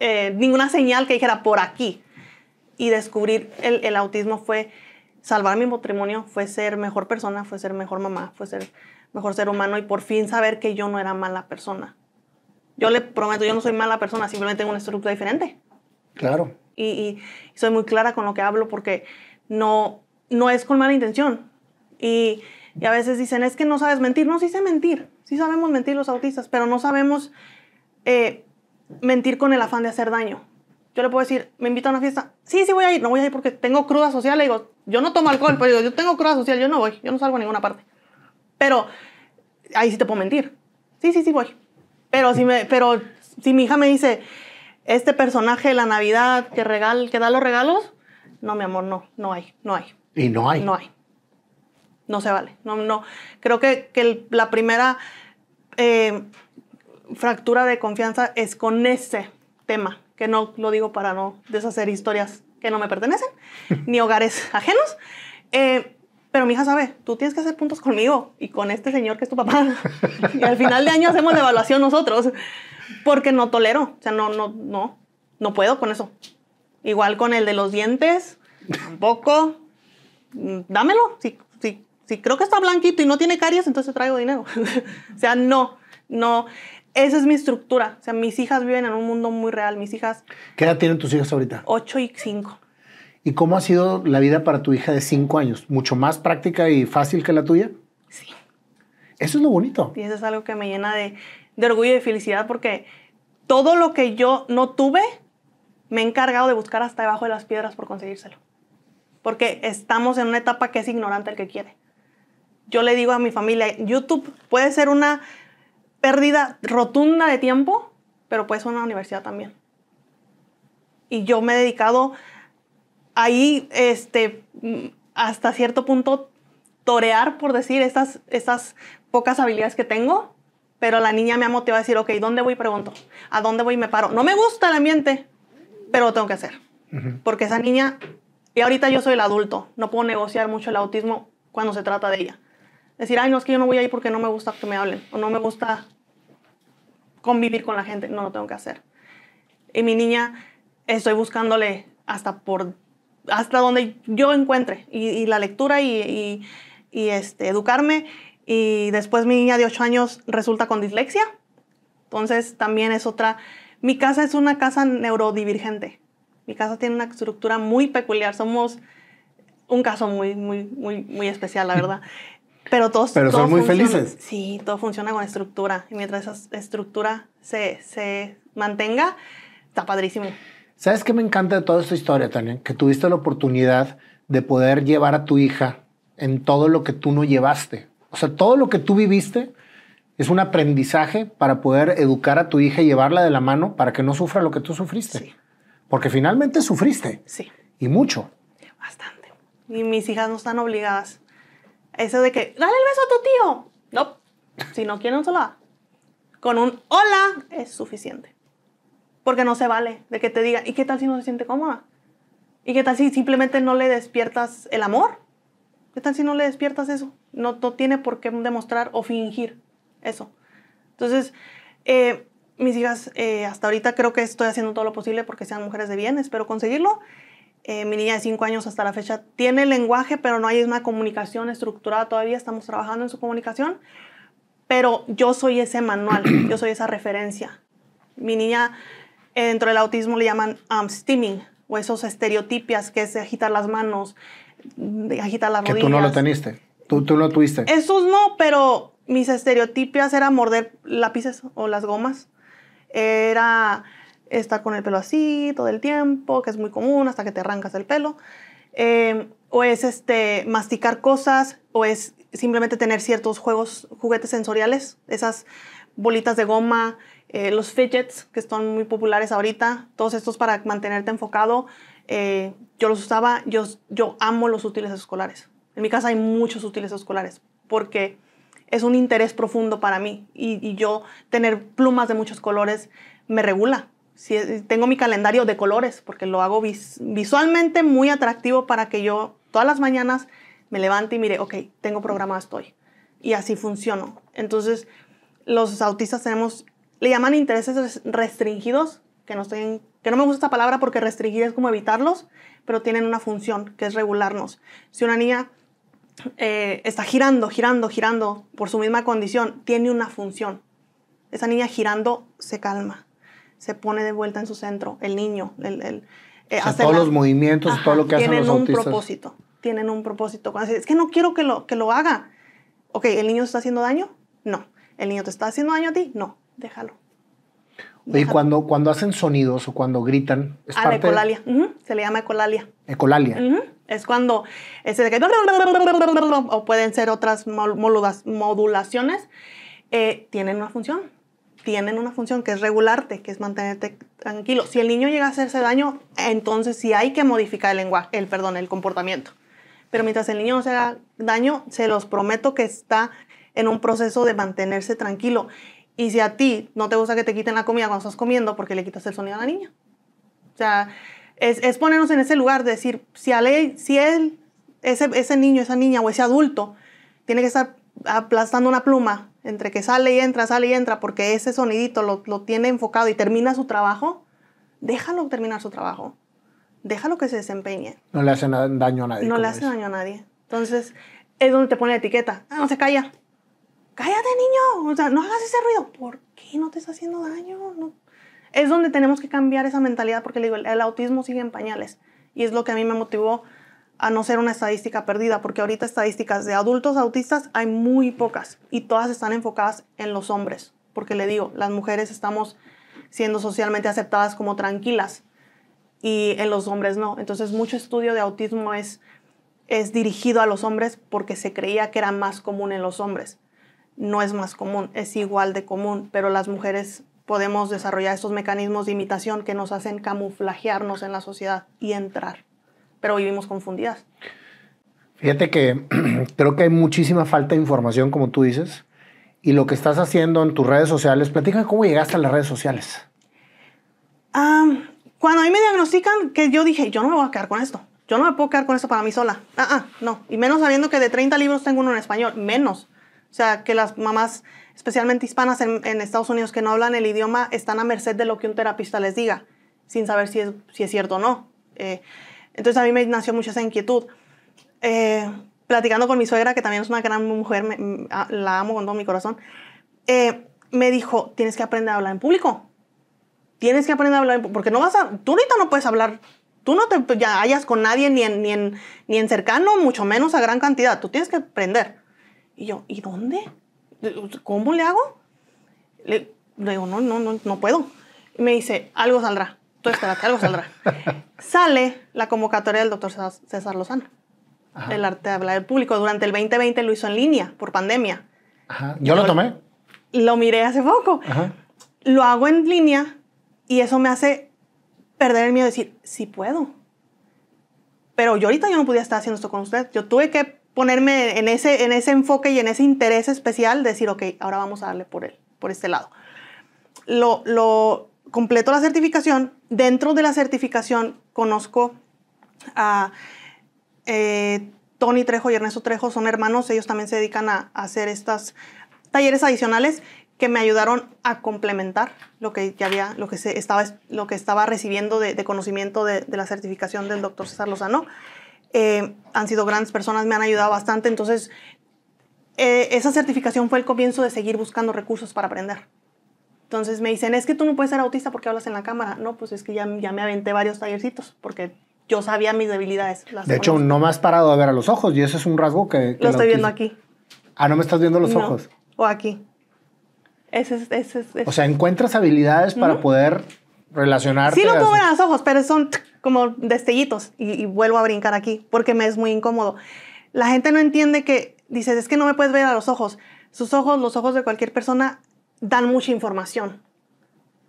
eh, ninguna señal que dijera por aquí y descubrir el, autismo fue salvar mi matrimonio, fue ser mejor persona, fue ser mejor mamá, fue ser mejor ser humano y por fin saber que yo no era mala persona. Yo le prometo, yo no soy mala persona, simplemente tengo una estructura diferente. Claro. Y, soy muy clara con lo que hablo porque no, no es con mala intención. Y, a veces dicen, es que no sabes mentir. No, sí sé mentir. Sí sabemos mentir los autistas, pero no sabemos eh, mentir con el afán de hacer daño yo le puedo decir, me invita a una fiesta, sí, sí voy a ir, no voy a ir porque tengo cruda social. digo, yo no tomo alcohol, pero digo, yo tengo cruda social, yo no voy, yo no salgo a ninguna parte. Pero ahí sí te puedo mentir. Sí, sí, sí voy. Pero si, me, pero si mi hija me dice, este personaje de la Navidad que, regal, que da los regalos, no, mi amor, no, no hay, no hay. ¿Y no hay? No hay. No se vale. No, no. Creo que, la primera eh, fractura de confianza es con ese tema que no lo digo para no deshacer historias que no me pertenecen, [laughs] ni hogares ajenos. Eh, pero mi hija sabe, tú tienes que hacer puntos conmigo y con este señor que es tu papá. [laughs] Y al final de año hacemos la evaluación nosotros, porque no tolero, o sea, no, no, no, no puedo con eso. Igual con el de los dientes, tampoco. Dámelo, si, si, si creo que está blanquito y no tiene caries, entonces traigo dinero. [laughs] o sea, no, no esa es mi estructura. O sea, mis hijas viven en un mundo muy real. Mis hijas. ¿Qué edad tienen tus hijas ahorita? Ocho y cinco. ¿Y cómo ha sido la vida para tu hija de cinco años? ¿Mucho más práctica y fácil que la tuya? Sí. Eso es lo bonito. Y eso es algo que me llena de, de orgullo y de felicidad porque todo lo que yo no tuve, me he encargado de buscar hasta debajo de las piedras por conseguírselo. Porque estamos en una etapa que es ignorante el que quiere. Yo le digo a mi familia, YouTube puede ser una pérdida rotunda de tiempo, pero puede ser una universidad también. Y yo me he dedicado ahí, este, hasta cierto punto, torear, por decir, estas, estas pocas habilidades que tengo, pero la niña me ha motivado a decir, ok, ¿dónde voy? Pregunto, ¿a dónde voy? Me paro. No me gusta el ambiente, pero lo tengo que hacer. Porque esa niña, y ahorita yo soy el adulto, no puedo negociar mucho el autismo cuando se trata de ella. Decir, ay, no, es que yo no voy ahí porque no me gusta que me hablen, o no me gusta convivir con la gente, no lo tengo que hacer. Y mi niña, estoy buscándole hasta por hasta donde yo encuentre y, la lectura y, este, educarme. Y después mi niña de 8 años resulta con dislexia. Entonces también es otra... Mi casa es una casa neurodivergente. Mi casa tiene una estructura muy peculiar. Somos un caso muy, muy, muy, muy especial, la [laughs] verdad. Pero todos. Pero son muy felices. Sí, todo funciona con estructura. Y mientras esa estructura se, se mantenga, está padrísimo. ¿Sabes qué me encanta de toda esta historia, Tania? Que tuviste la oportunidad de poder llevar a tu hija en todo lo que tú no llevaste. O sea, todo lo que tú viviste es un aprendizaje para poder educar a tu hija y llevarla de la mano para que no sufra lo que tú sufriste. Sí. Porque finalmente sufriste. Sí. Y mucho. Bastante. Y mis hijas no están obligadas. Eso de que, dale el beso a tu tío. No, si no quiere un se Con un hola es suficiente. Porque no se vale de que te diga ¿y qué tal si no se siente cómoda? ¿Y qué tal si simplemente no le despiertas el amor? ¿Qué tal si no le despiertas eso? No, no tiene por qué demostrar o fingir eso. Entonces, eh, mis hijas, eh, hasta ahorita creo que estoy haciendo todo lo posible porque sean mujeres de bien, espero conseguirlo. Eh, mi niña de 5 años hasta la fecha tiene lenguaje, pero no hay una comunicación estructurada todavía. Estamos trabajando en su comunicación. Pero yo soy ese manual, [clears throat] yo soy esa referencia. Mi niña, eh, dentro del autismo le llaman um, steaming, o esos estereotipias que es agitar las manos, agitar las rodillas. Que tú no lo teniste, tú, tú lo tuviste. Esos no, pero mis estereotipias era morder lápices o las gomas. Era estar con el pelo así todo el tiempo, que es muy común hasta que te arrancas el pelo. Em, o es este, masticar cosas, o es simplemente tener ciertos juegos, juguetes sensoriales, esas bolitas de goma, eh, los fidgets, que son muy populares ahorita, todos estos para mantenerte enfocado. Eh, yo los usaba, yo, yo amo los útiles escolares. En mi casa hay muchos útiles escolares, porque es un interés profundo para mí y yo tener plumas de muchos colores me regula, tengo mi calendario de colores porque lo hago visualmente muy atractivo para que yo todas las mañanas me levante y mire, ok, tengo programado estoy. Y así funciono. Entonces, los autistas tenemos, le llaman intereses restringidos, que no, me gusta esta palabra porque restringir es como evitarlos, pero tienen una función que es regularnos. Si una niña eh, está girando, girando, girando por su misma condición, tiene una función. Esa niña girando se calma se pone de vuelta en su centro, el niño, el... Eh, o todos los movimientos, todo lo que hacen los autistas. Tienen un propósito, tienen un propósito. Cuando es que no quiero que lo, que lo haga. Ok, ¿el niño está haciendo daño? No. ¿El niño te está haciendo daño a ti? No, déjalo. Y cuando, cuando hacen sonidos o cuando gritan. Es ah, la ecolalia. Se le llama ecolalia. Ecolalia. Es cuando o pueden ser otras modulaciones. Eh, tienen una función tienen una función que es regularte, que es mantenerte tranquilo. Si el niño llega a hacerse daño, entonces sí hay que modificar el lenguaje, el perdón, el comportamiento. Pero mientras el niño no se haga daño, se los prometo que está en un proceso de mantenerse tranquilo. Y si a ti no te gusta que te quiten la comida cuando estás comiendo, porque le quitas el sonido a la niña? O sea, es, ponernos en ese lugar, de decir, si, a él, si él, ese niño, esa niña o ese adulto, tiene que estar aplastando una pluma entre que sale y entra, sale y entra, porque ese sonidito lo, tiene enfocado y termina su trabajo, déjalo terminar su trabajo. Déjalo que se desempeñe. No le hace daño a nadie. No le hace daño a nadie. Entonces, es donde te pone la etiqueta. Ah, no se calla. Cállate, niño. O sea, no hagas ese ruido. ¿Por qué no te está haciendo daño? No. Es donde tenemos que cambiar esa mentalidad porque le digo, el autismo sigue en pañales. Y es lo que a mí me motivó a no ser una estadística perdida, porque ahorita estadísticas de adultos autistas hay muy pocas y todas están enfocadas en los hombres, porque le digo, las mujeres estamos siendo socialmente aceptadas como tranquilas y en los hombres no. Entonces mucho estudio de autismo es, es dirigido a los hombres porque se creía que era más común en los hombres. No es más común, es igual de común, pero las mujeres podemos desarrollar estos mecanismos de imitación que nos hacen camuflajearnos en la sociedad y entrar pero vivimos confundidas. Fíjate que [clears throat] creo que hay muchísima falta de información, como tú dices, y lo que estás haciendo en tus redes sociales. platícame cómo llegaste a las redes sociales. cuando a mí me diagnostican, que yo dije, yo no me voy a quedar con esto. Yo no me puedo quedar con esto para mí sola. Ah, ah no. Y menos sabiendo que de 30 libros tengo uno en español. Menos. O sea, que las mamás, especialmente hispanas en, Estados Unidos que no hablan el idioma, están a merced de lo que un terapista les diga, sin saber si es, si es cierto o no. Eh, entonces a mí me nació mucha esa inquietud. Eh, platicando con mi suegra, que también es una gran mujer, la amo con todo mi corazón, eh, me dijo, tienes que aprender a hablar en público. Tienes que aprender a hablar en público, porque no vas a, tú ahorita no puedes hablar, tú no te ya hallas con nadie ni en, ni, ni en cercano, mucho menos a gran cantidad, tú tienes que aprender. Y yo, ¿y dónde? ¿Cómo le hago? Le, digo, no, no, no, no puedo. Y me dice, algo saldrá tú espérate, algo saldrá. Sale la convocatoria del doctor César Lozano. El arte de hablar al público. Durante el 2020 lo hizo en línea, por pandemia. Yo lo, tomé. Lo miré hace poco. Lo hago en línea y eso me hace perder el miedo de decir, sí puedo. Pero yo ahorita yo no podía estar haciendo esto con usted. Yo tuve que ponerme en ese, en ese enfoque y en ese interés especial, de decir, ok, ahora vamos a darle por él, por este lado. Lo, lo, completo la certificación. Dentro de la certificación conozco a eh, Tony Trejo y Ernesto Trejo, son hermanos, ellos también se dedican a, hacer estos talleres adicionales que me ayudaron a complementar lo que ya había, lo que, estaba, lo que estaba recibiendo de, conocimiento de, la certificación del doctor César Lozano. Eh, han sido grandes personas, me han ayudado bastante, entonces eh, esa certificación fue el comienzo de seguir buscando recursos para aprender. Entonces me dicen, es que tú no puedes ser autista porque hablas en la cámara. No, pues es que ya, ya me aventé varios tallercitos porque yo sabía mis debilidades. de hecho, no me has parado a ver a los ojos y ese es un rasgo que... lo estoy viendo aquí. Ah, no me estás viendo los ojos. O aquí. Ese es, ese O sea, encuentras habilidades para poder relacionarte. Sí, lo puedo ver a los ojos, pero son como destellitos y, y, vuelvo a brincar aquí porque me es muy incómodo. La gente no entiende que dices, es que no me puedes ver a los ojos. Sus ojos, los ojos de cualquier persona, dan mucha información.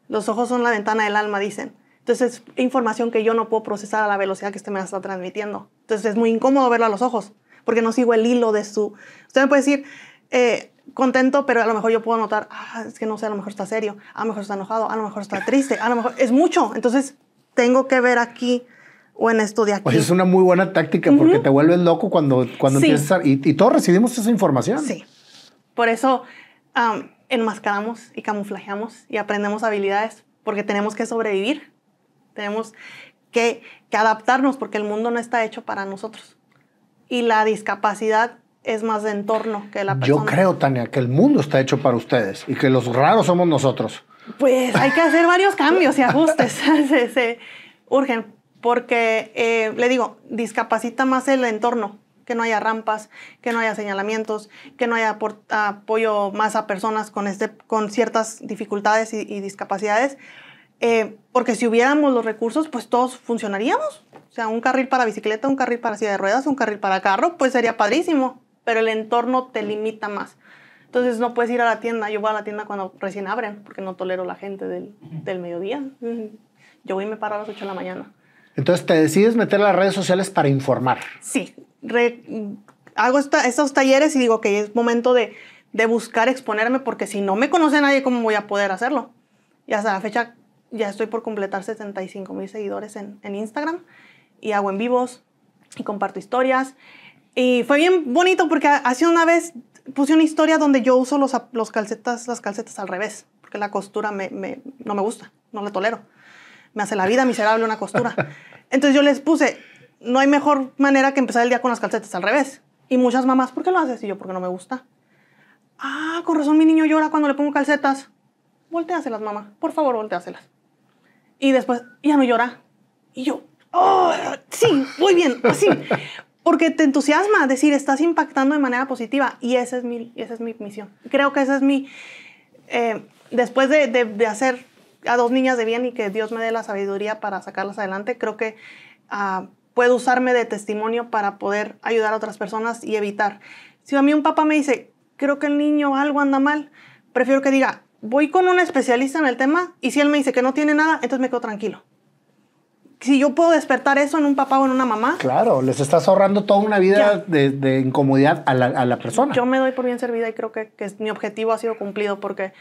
Los ojos son la ventana del alma, dicen. Entonces es información que yo no puedo procesar a la velocidad que usted me está transmitiendo. Entonces es muy incómodo verlo a los ojos, porque no sigo el hilo de su... Usted me puede decir, eh, contento, pero a lo mejor yo puedo notar, ah, es que no sé, a lo mejor está serio, a lo mejor está enojado, a lo mejor está triste, a lo mejor es mucho. Entonces tengo que ver aquí o en esto de aquí. es una muy buena táctica porque te vuelves loco cuando, cuando empiezas a, y, todos recibimos esa información. Sí. Por eso enmascaramos y camuflajeamos y aprendemos habilidades porque tenemos que sobrevivir. Tenemos que, adaptarnos porque el mundo no está hecho para nosotros. Y la discapacidad es más de entorno que la persona. Yo creo, Tania, que el mundo está hecho para ustedes y que los raros somos nosotros. Pues hay que hacer varios cambios y ajustes. [laughs] se, urgen porque, eh, le digo, discapacita más el entorno que no haya rampas, que no haya señalamientos, que no haya apoyo más a personas con, este, con ciertas dificultades y, discapacidades. Eh, porque si hubiéramos los recursos, pues todos funcionaríamos. O sea, un carril para bicicleta, un carril para silla de ruedas, un carril para carro, pues sería padrísimo, pero el entorno te limita más. Entonces no puedes ir a la tienda, yo voy a la tienda cuando recién abren, porque no tolero la gente del, del mediodía. Yo voy y me paro a las 8 de la mañana. Entonces te decides meter las redes sociales para informar. Sí, hago estos talleres y digo que es momento de, buscar exponerme porque si no me conoce nadie, ¿cómo voy a poder hacerlo? Y hasta la fecha ya estoy por completar 75 mil seguidores en, Instagram y hago en vivos y comparto historias. Y fue bien bonito porque hace una vez puse una historia donde yo uso los, calcetas, las calcetas al revés, porque la costura no me gusta, no la tolero me hace la vida miserable una costura. Entonces yo les puse, no hay mejor manera que empezar el día con las calcetas al revés. Y muchas mamás, ¿por qué lo haces? Y yo, porque no me gusta. Ah, con razón mi niño llora cuando le pongo calcetas. Volteaselas, mamá. Por favor, volteaselas. Y después, ya no llora. Y yo, oh, sí, muy bien, así. Pues porque te entusiasma, decir, estás impactando de manera positiva. Y esa es mi, esa es mi misión. Creo que esa es mi... Eh, después de, de hacer a dos niñas de bien y que Dios me dé la sabiduría para sacarlas adelante. Creo que ah, puedo usarme de testimonio para poder ayudar a otras personas y evitar. Si a mí un papá me dice, creo que el niño algo anda mal, prefiero que diga, voy con un especialista en el tema y si él me dice que no tiene nada, entonces me quedo tranquilo. Si yo puedo despertar eso en un papá o en una mamá. Claro, les estás ahorrando toda una vida de, incomodidad a la, persona. Yo me doy por bien servida y creo que, que mi objetivo ha sido cumplido porque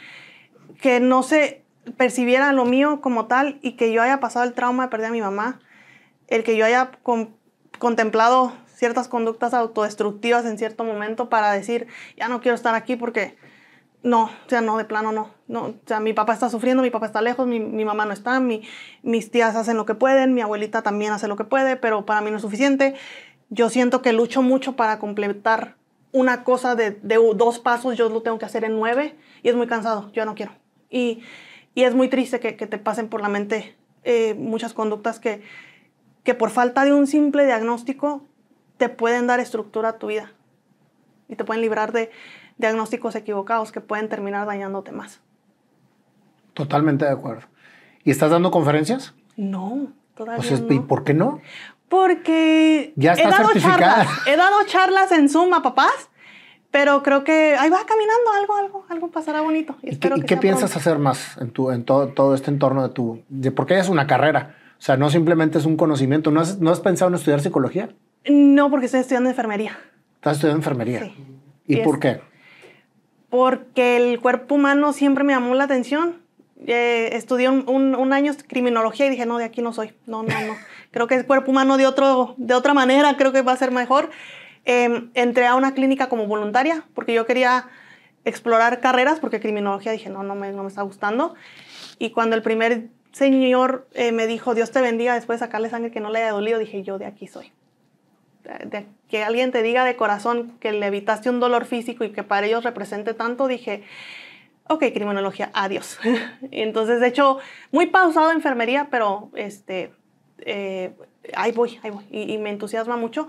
que no se percibiera lo mío como tal y que yo haya pasado el trauma de perder a mi mamá, el que yo haya contemplado ciertas conductas autodestructivas en cierto momento para decir, ya no quiero estar aquí porque no, o sea, no, de plano no. no o sea, mi papá está sufriendo, mi papá está lejos, mi, mi mamá no está, mi, mis tías hacen lo que pueden, mi abuelita también hace lo que puede, pero para mí no es suficiente. Yo siento que lucho mucho para completar una cosa de, de dos pasos, yo lo tengo que hacer en nueve y es muy cansado, yo no quiero. Y y es muy triste que, te pasen por la mente eh, muchas conductas que, que por falta de un simple diagnóstico te pueden dar estructura a tu vida y te pueden librar de diagnósticos equivocados que pueden terminar dañándote más. Totalmente de acuerdo. ¿Y estás dando conferencias? No, todavía no. ¿Y por qué no? Porque ya he, dado charlas, he dado charlas en Zoom a papás pero creo que ahí va caminando, algo, algo, algo pasará bonito. ¿Y, qué, piensas hacer más en, tu, en todo, todo este entorno de tu... De, porque es una carrera, o sea, no simplemente es un conocimiento. ¿No has, ¿No has pensado en estudiar psicología? No, porque estoy estudiando enfermería. ¿Estás estudiando enfermería? Sí. ¿Y, por qué? Porque el cuerpo humano siempre me llamó la atención. Eh, estudié un, un, año criminología y dije, no, de aquí no soy. No, no, no. [laughs] creo que el cuerpo humano de, otro, de otra manera creo que va a ser mejor. Em, entré a una clínica como voluntaria porque yo quería explorar carreras porque criminología dije, no, no me, no me está gustando. Y cuando el primer señor eh, me dijo, Dios te bendiga, después de sacarle sangre que no le haya dolido, dije, yo de aquí soy. que alguien te diga de corazón que le evitaste un dolor físico y que para ellos represente tanto, dije, ok, criminología, adiós. [laughs] Entonces, de hecho, muy pausado enfermería, pero este, eh, ahí voy, ahí voy. y me entusiasma mucho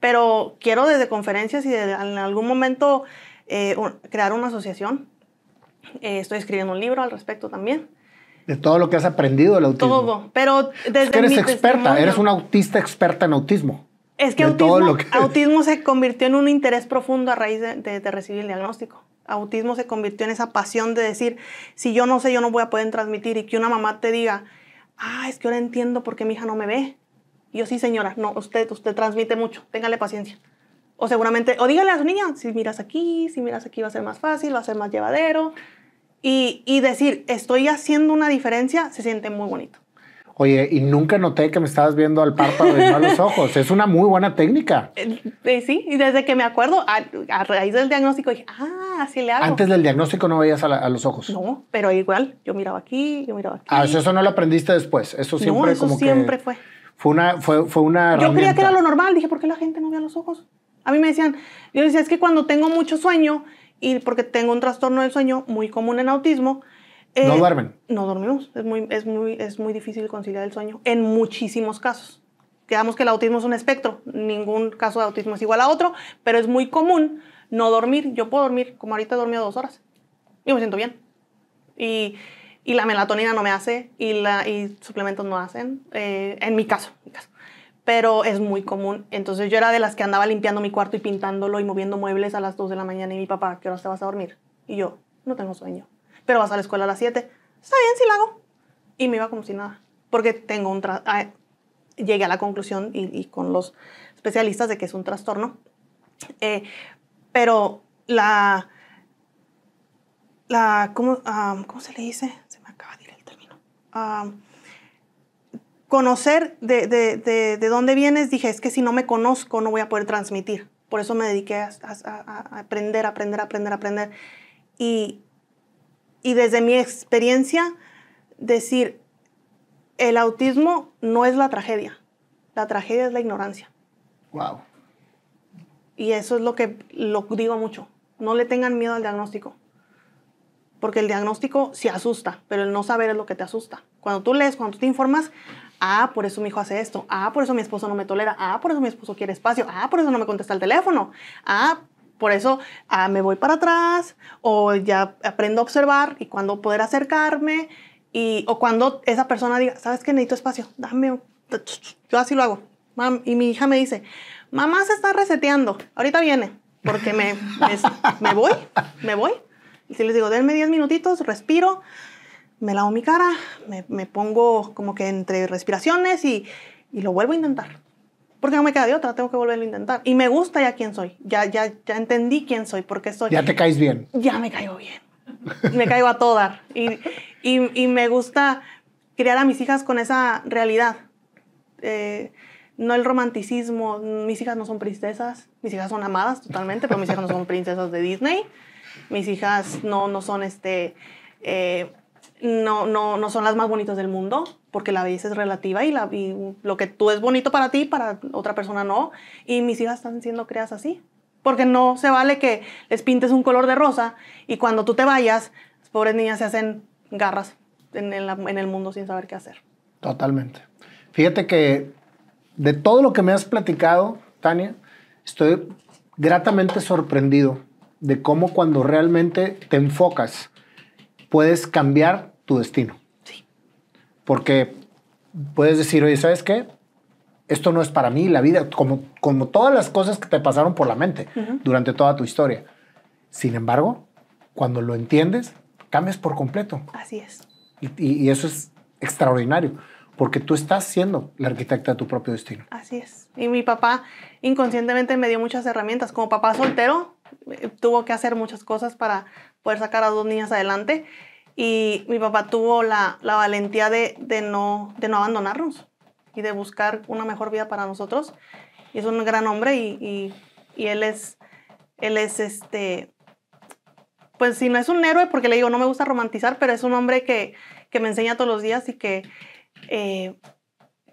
pero quiero desde conferencias y en algún momento eh, crear una asociación. Eh, estoy escribiendo un libro al respecto también. De todo lo que has aprendido del autismo. Todo, pero desde es que eres experta, eres una autista experta en autismo. Es que, autismo, autismo, se convirtió en un interés profundo a raíz de, de recibir el diagnóstico. Autismo se convirtió en esa pasión de decir, si yo no sé, yo no voy a poder transmitir y que una mamá te diga, ah, es que ahora entiendo por qué mi hija no me ve yo, sí, señora, no, usted, usted transmite mucho, téngale paciencia. O seguramente, o dígale a su niña, si miras aquí, si miras aquí va a ser más fácil, va a ser más llevadero. Y, y decir, estoy haciendo una diferencia, se siente muy bonito. Oye, y nunca noté que me estabas viendo al párpado y no a los ojos. Es una muy buena técnica. [laughs] Eh, eh, sí, y desde que me acuerdo, a, raíz del diagnóstico dije, ah, así le hago. Antes del diagnóstico no veías a, los ojos. No, pero igual, yo miraba aquí, yo miraba aquí. Ah, eso no lo aprendiste después. Eso siempre no, eso como siempre fue. Fue una, fue, fue una Yo creía que era lo normal. Dije, ¿por qué la gente no ve a los ojos? A mí me decían, yo decía, es que cuando tengo mucho sueño, y porque tengo un trastorno del sueño muy común en autismo, no eh, duermen. No dormimos. Es muy, es, muy, es muy difícil conciliar el sueño en muchísimos casos. Quedamos que el autismo es un espectro. Ningún caso de autismo es igual a otro, pero es muy común no dormir. Yo puedo dormir, como ahorita he dormido dos horas. Y me siento bien. Y y la melatonina no me hace y, la, suplementos no hacen, eh, en mi caso, Pero es muy común. Entonces yo era de las que andaba limpiando mi cuarto y pintándolo y moviendo muebles a las 2 de la mañana y mi papá, ¿qué hora te vas a dormir? Y yo, no tengo sueño, pero vas a la escuela a las 7. Está bien, sí lo hago. Y me iba como si nada, porque tengo un... Ah, llegué a la conclusión y, con los especialistas de que es un trastorno. Eh, pero la... la ¿cómo, ah, ¿Cómo se le dice? conocer de, dónde vienes, dije, es que si no me conozco no voy a poder transmitir. Por eso me dediqué a, a aprender, aprender, aprender, aprender. Y, y desde mi experiencia, decir, el autismo no es la tragedia, la tragedia es la ignorancia. Wow. Y eso es lo que lo digo mucho. No le tengan miedo al diagnóstico porque el diagnóstico sí asusta, pero el no saber es lo que te asusta. Cuando tú lees, cuando tú te informas, ah, por eso mi hijo hace esto, ah, por eso mi esposo no me tolera, ah, por eso mi esposo quiere espacio, ah, por eso no me contesta el teléfono, ah, por eso ah, me voy para atrás o ya aprendo a observar y cuando poder acercarme y o cuando esa persona diga, sabes que necesito espacio, dame, un... yo así lo hago. y mi hija me dice, mamá se está reseteando, ahorita viene, porque me, me voy, me voy y Si les digo, denme 10 minutitos, respiro, me lavo mi cara, me, me pongo como que entre respiraciones y, y, lo vuelvo a intentar. Porque no me queda de otra, tengo que volverlo a intentar. Y me gusta ya quién soy, ya, ya, ya entendí quién soy, porque soy... Ya te caes bien. Ya me caigo bien. me caigo a todas Y, y, me gusta criar a mis hijas con esa realidad. Eh, no el romanticismo, mis hijas no son princesas, mis hijas son amadas totalmente, pero mis hijas no son princesas de Disney mis hijas no, son este... Eh, no, no, son las más bonitas del mundo, porque la belleza es relativa y, lo que tú es bonito para ti, para otra persona no. Y mis hijas están siendo creadas así, porque no se vale que les pintes un color de rosa y cuando tú te vayas, las pobres niñas se hacen garras en el mundo sin saber qué hacer. Totalmente. Fíjate que de todo lo que me has platicado, Tania, estoy gratamente sorprendido de cómo cuando realmente te enfocas puedes cambiar tu destino. Sí. Porque puedes decir, oye, ¿sabes qué? Esto no es para mí, la vida, como, como todas las cosas que te pasaron por la mente durante toda tu historia. Sin embargo, cuando lo entiendes, cambias por completo. Así es. Y, y eso es extraordinario porque tú estás siendo la arquitecta de tu propio destino. Así es. Y mi papá inconscientemente me dio muchas herramientas. Como papá soltero, eh, tuvo que hacer muchas cosas para poder sacar a dos niñas adelante y mi papá tuvo la, valentía de, no, abandonarnos y de buscar una mejor vida para nosotros. Y es un gran hombre y, él es, él es este, pues si no es un héroe, porque le digo, no me gusta romantizar, pero es un hombre que, me enseña todos los días y que eh,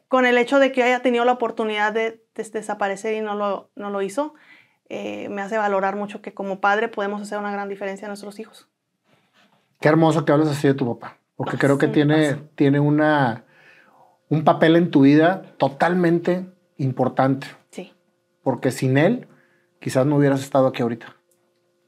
con el hecho de que haya tenido la oportunidad de, desaparecer y no lo hizo, eh, me hace valorar mucho que como padre podemos hacer una gran diferencia a nuestros hijos. Qué hermoso que hables así de tu papá, porque ah, creo que tiene, tiene una, un papel en tu vida totalmente importante. Sí. Porque sin él, quizás no hubieras estado aquí ahorita.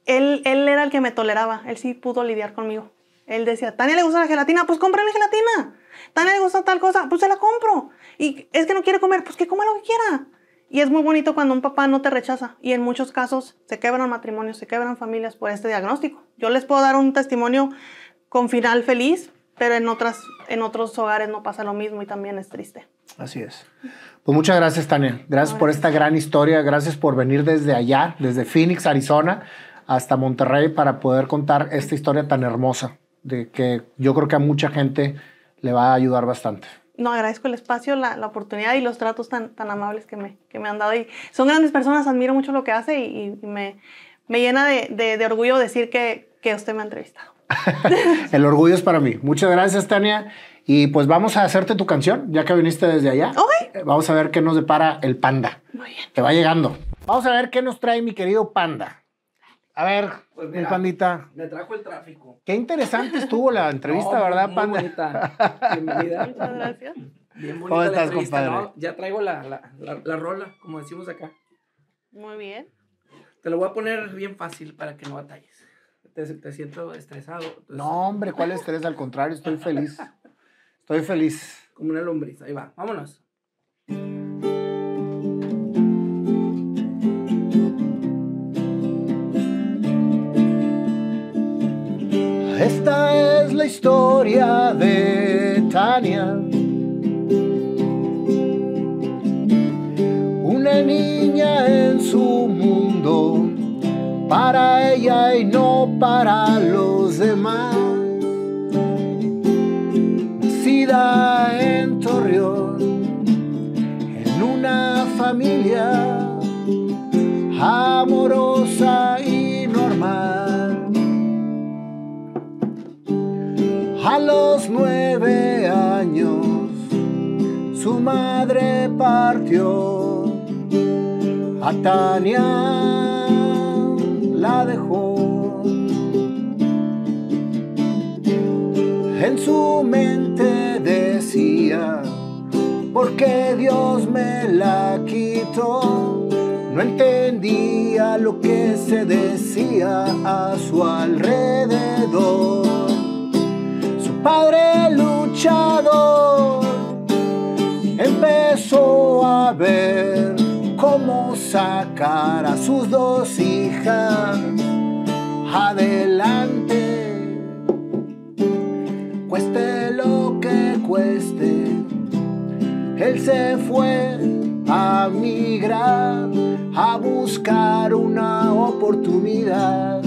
Él, era el que me toleraba, él sí pudo lidiar conmigo. Él decía, Tania le gusta la gelatina, pues cómprale gelatina. Tania le gusta tal cosa, pues se la compro. Y es que no quiere comer, pues que coma lo que quiera. Y es muy bonito cuando un papá no te rechaza y en muchos casos se quebran matrimonios, se quebran familias por este diagnóstico. Yo les puedo dar un testimonio con final feliz, pero en, otras, en otros hogares no pasa lo mismo y también es triste. Así es. Pues muchas gracias, Tania. Gracias por esta gran historia. Gracias por venir desde allá, desde Phoenix, Arizona, hasta Monterrey para poder contar esta historia tan hermosa de que yo creo que a mucha gente le va a ayudar bastante no agradezco el espacio, la, oportunidad y los tratos tan, tan amables que me, han dado. Y son grandes personas, admiro mucho lo que hace y, me, llena de, orgullo decir que, que, usted me ha entrevistado. [laughs] el orgullo es para mí. Muchas gracias, Tania. Y pues vamos a hacerte tu canción, ya que viniste desde allá. Vamos a ver qué nos depara el panda. Muy Que va llegando. Vamos a ver qué nos trae mi querido panda. A ver, pues pandita. Me trajo el tráfico. Qué interesante estuvo la [laughs] entrevista, pues, ¿verdad, muy panda? Bonita. [laughs] Bienvenida. Muchas gracias. Bien ¿Cómo estás, compadre? Ya traigo la, rola, como decimos acá. Muy bien. Te lo voy a poner bien fácil para que no batalles. Te, siento estresado. No, hombre, ¿cuál estrés? Al contrario, estoy feliz. Estoy feliz. Como una lombriz. Ahí va. Vámonos. Esta es la historia de Tania. Una niña en su mundo, para ella y no para los demás. Nacida en Torreón, en una familia. A los nueve años su madre partió, a Tania la dejó. En su mente decía, porque Dios me la quitó. No entendía lo que se decía a su alrededor padre luchador empezó a ver cómo sacar a sus dos hijas adelante. Cueste lo que cueste, él se fue a migrar, a buscar una oportunidad.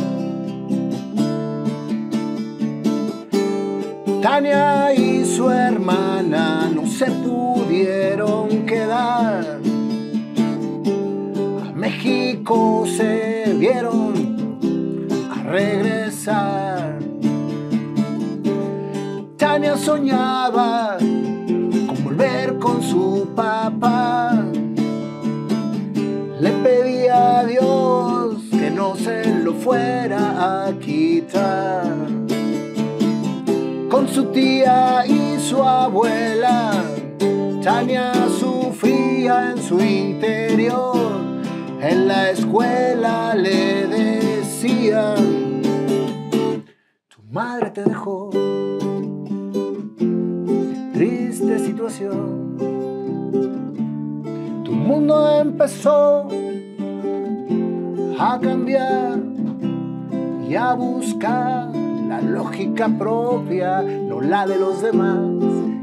Tania y su hermana no se pudieron quedar. A México se vieron a regresar. Tania soñaba con volver con su papá. Le pedía a Dios que no se lo fuera a quitar con su tía y su abuela. Tania sufría en su interior, en la escuela le decían, tu madre te dejó, triste situación, tu mundo empezó a cambiar y a buscar lógica propia, no la de los demás,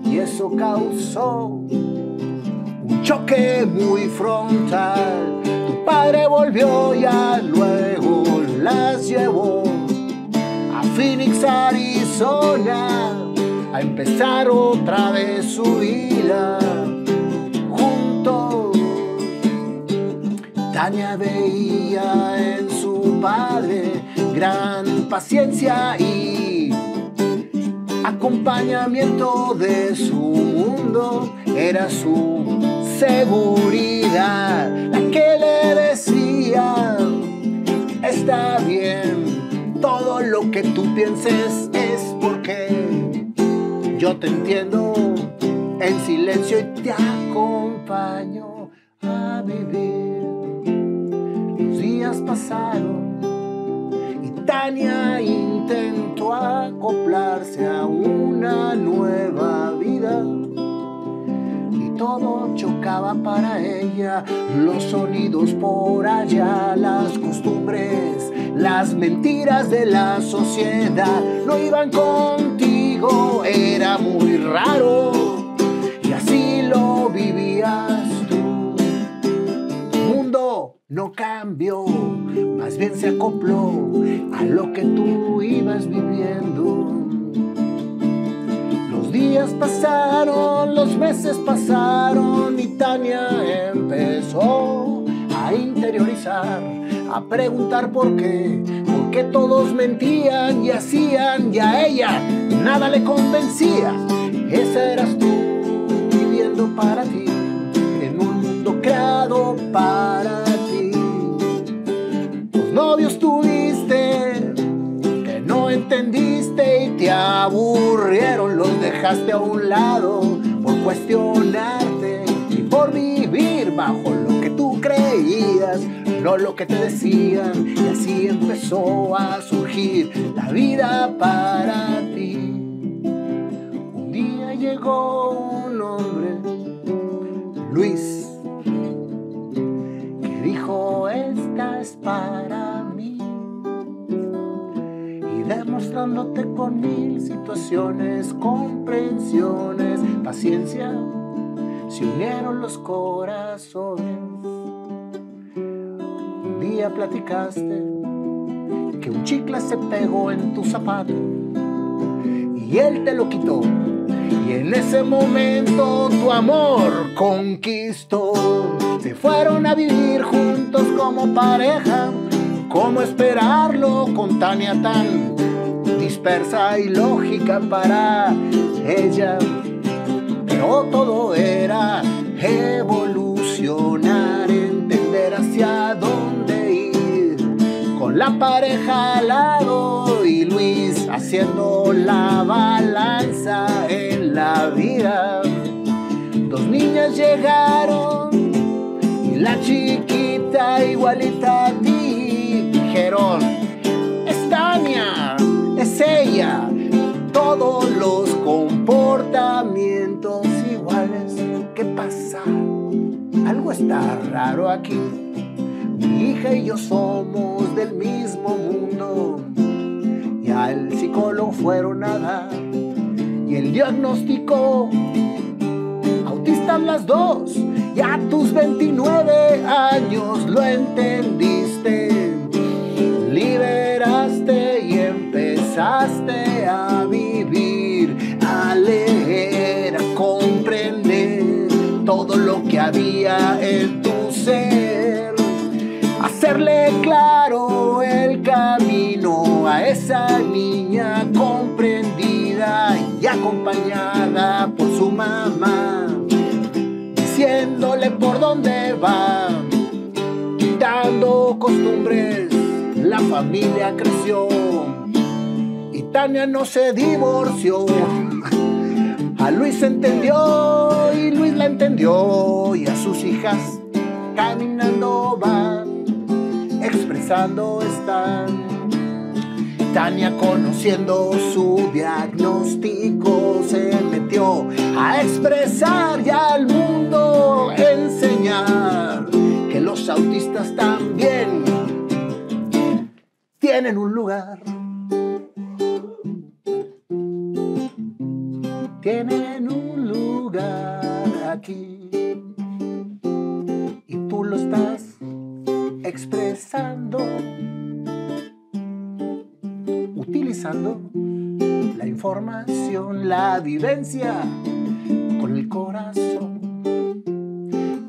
y eso causó un choque muy frontal. Tu padre volvió ya luego las llevó a Phoenix, Arizona, a empezar otra vez su vida. Junto Tania veía en Padre, gran paciencia y acompañamiento de su mundo era su seguridad, la que le decía, está bien, todo lo que tú pienses es porque yo te entiendo en silencio y te acompaño a vivir. Los días pasaron Tania intentó acoplarse a una nueva vida y todo chocaba para ella, los sonidos por allá, las costumbres, las mentiras de la sociedad no iban contigo, era muy raro no cambió, más bien se acopló a lo que tú ibas viviendo. Los días pasaron, los meses pasaron y Tania empezó a interiorizar, a preguntar por qué, por qué todos mentían y hacían y a ella nada le convencía. Esa eras tú viviendo para ti en un mundo creado para y te aburrieron, los dejaste a un lado por cuestionarte y por vivir bajo lo que tú creías, no lo que te decían. Y así empezó a surgir la vida para ti. Un día llegó un hombre, Luis, que dijo, estas para para con mil situaciones, comprensiones, paciencia, se unieron los corazones. Un día platicaste que un chicle se pegó en tu zapato y él te lo quitó. Y en ese momento tu amor conquistó. Se fueron a vivir juntos como pareja. ¿Cómo esperarlo con Tania tan dispersa y lógica para ella, pero todo era evolucionar, entender hacia dónde ir, con la pareja al lado y Luis haciendo la balanza en la vida. Dos niñas llegaron y la chiquita igualita a ti dijeron, ella todos los comportamientos iguales. ¿Qué pasa? Algo está raro aquí. Mi hija y yo somos del mismo mundo. Y al psicólogo fueron a dar. Y el diagnóstico, autista las dos. Y a tus 29 años lo entendiste. Liberaste y empezaste a vivir, a leer, a comprender todo lo que había en tu ser. Hacerle claro el camino a esa niña comprendida y acompañada por su mamá, diciéndole por dónde va, quitando costumbres, la familia creció Tania no se divorció. A Luis entendió y Luis la entendió y a sus hijas caminando van, expresando están. Tania conociendo su diagnóstico se metió a expresar y al mundo enseñar que los autistas también tienen un lugar. tienen un lugar aquí. Y tú lo estás expresando, utilizando la información, la vivencia con el corazón.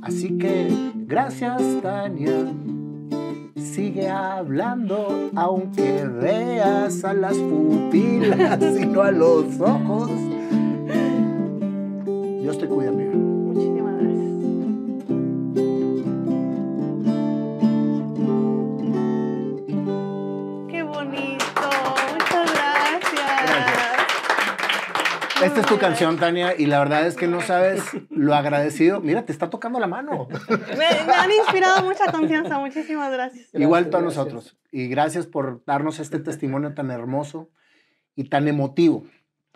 Así que gracias Tania, sigue hablando aunque veas a las pupilas y no a los ojos. Dios te cuida, amiga. Muchísimas gracias. Qué bonito. Muchas gracias. Esta es tu canción, Tania, y la verdad es que no sabes lo agradecido. Mira, te está tocando la mano. Me, han inspirado mucha confianza. Muchísimas gracias. Igual Igual a nosotros. Y gracias por darnos este testimonio tan hermoso y tan emotivo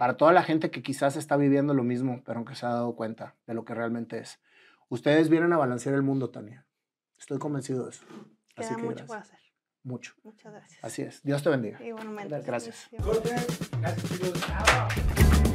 para toda la gente que quizás está viviendo lo mismo, pero aunque se ha dado cuenta de lo que realmente es. Ustedes vienen a balancear el mundo, Tania. Estoy convencido de eso. Así que mucho gracias. hacer. Mucho. Muchas gracias. Así es. Dios te bendiga. Gracias. Gracias.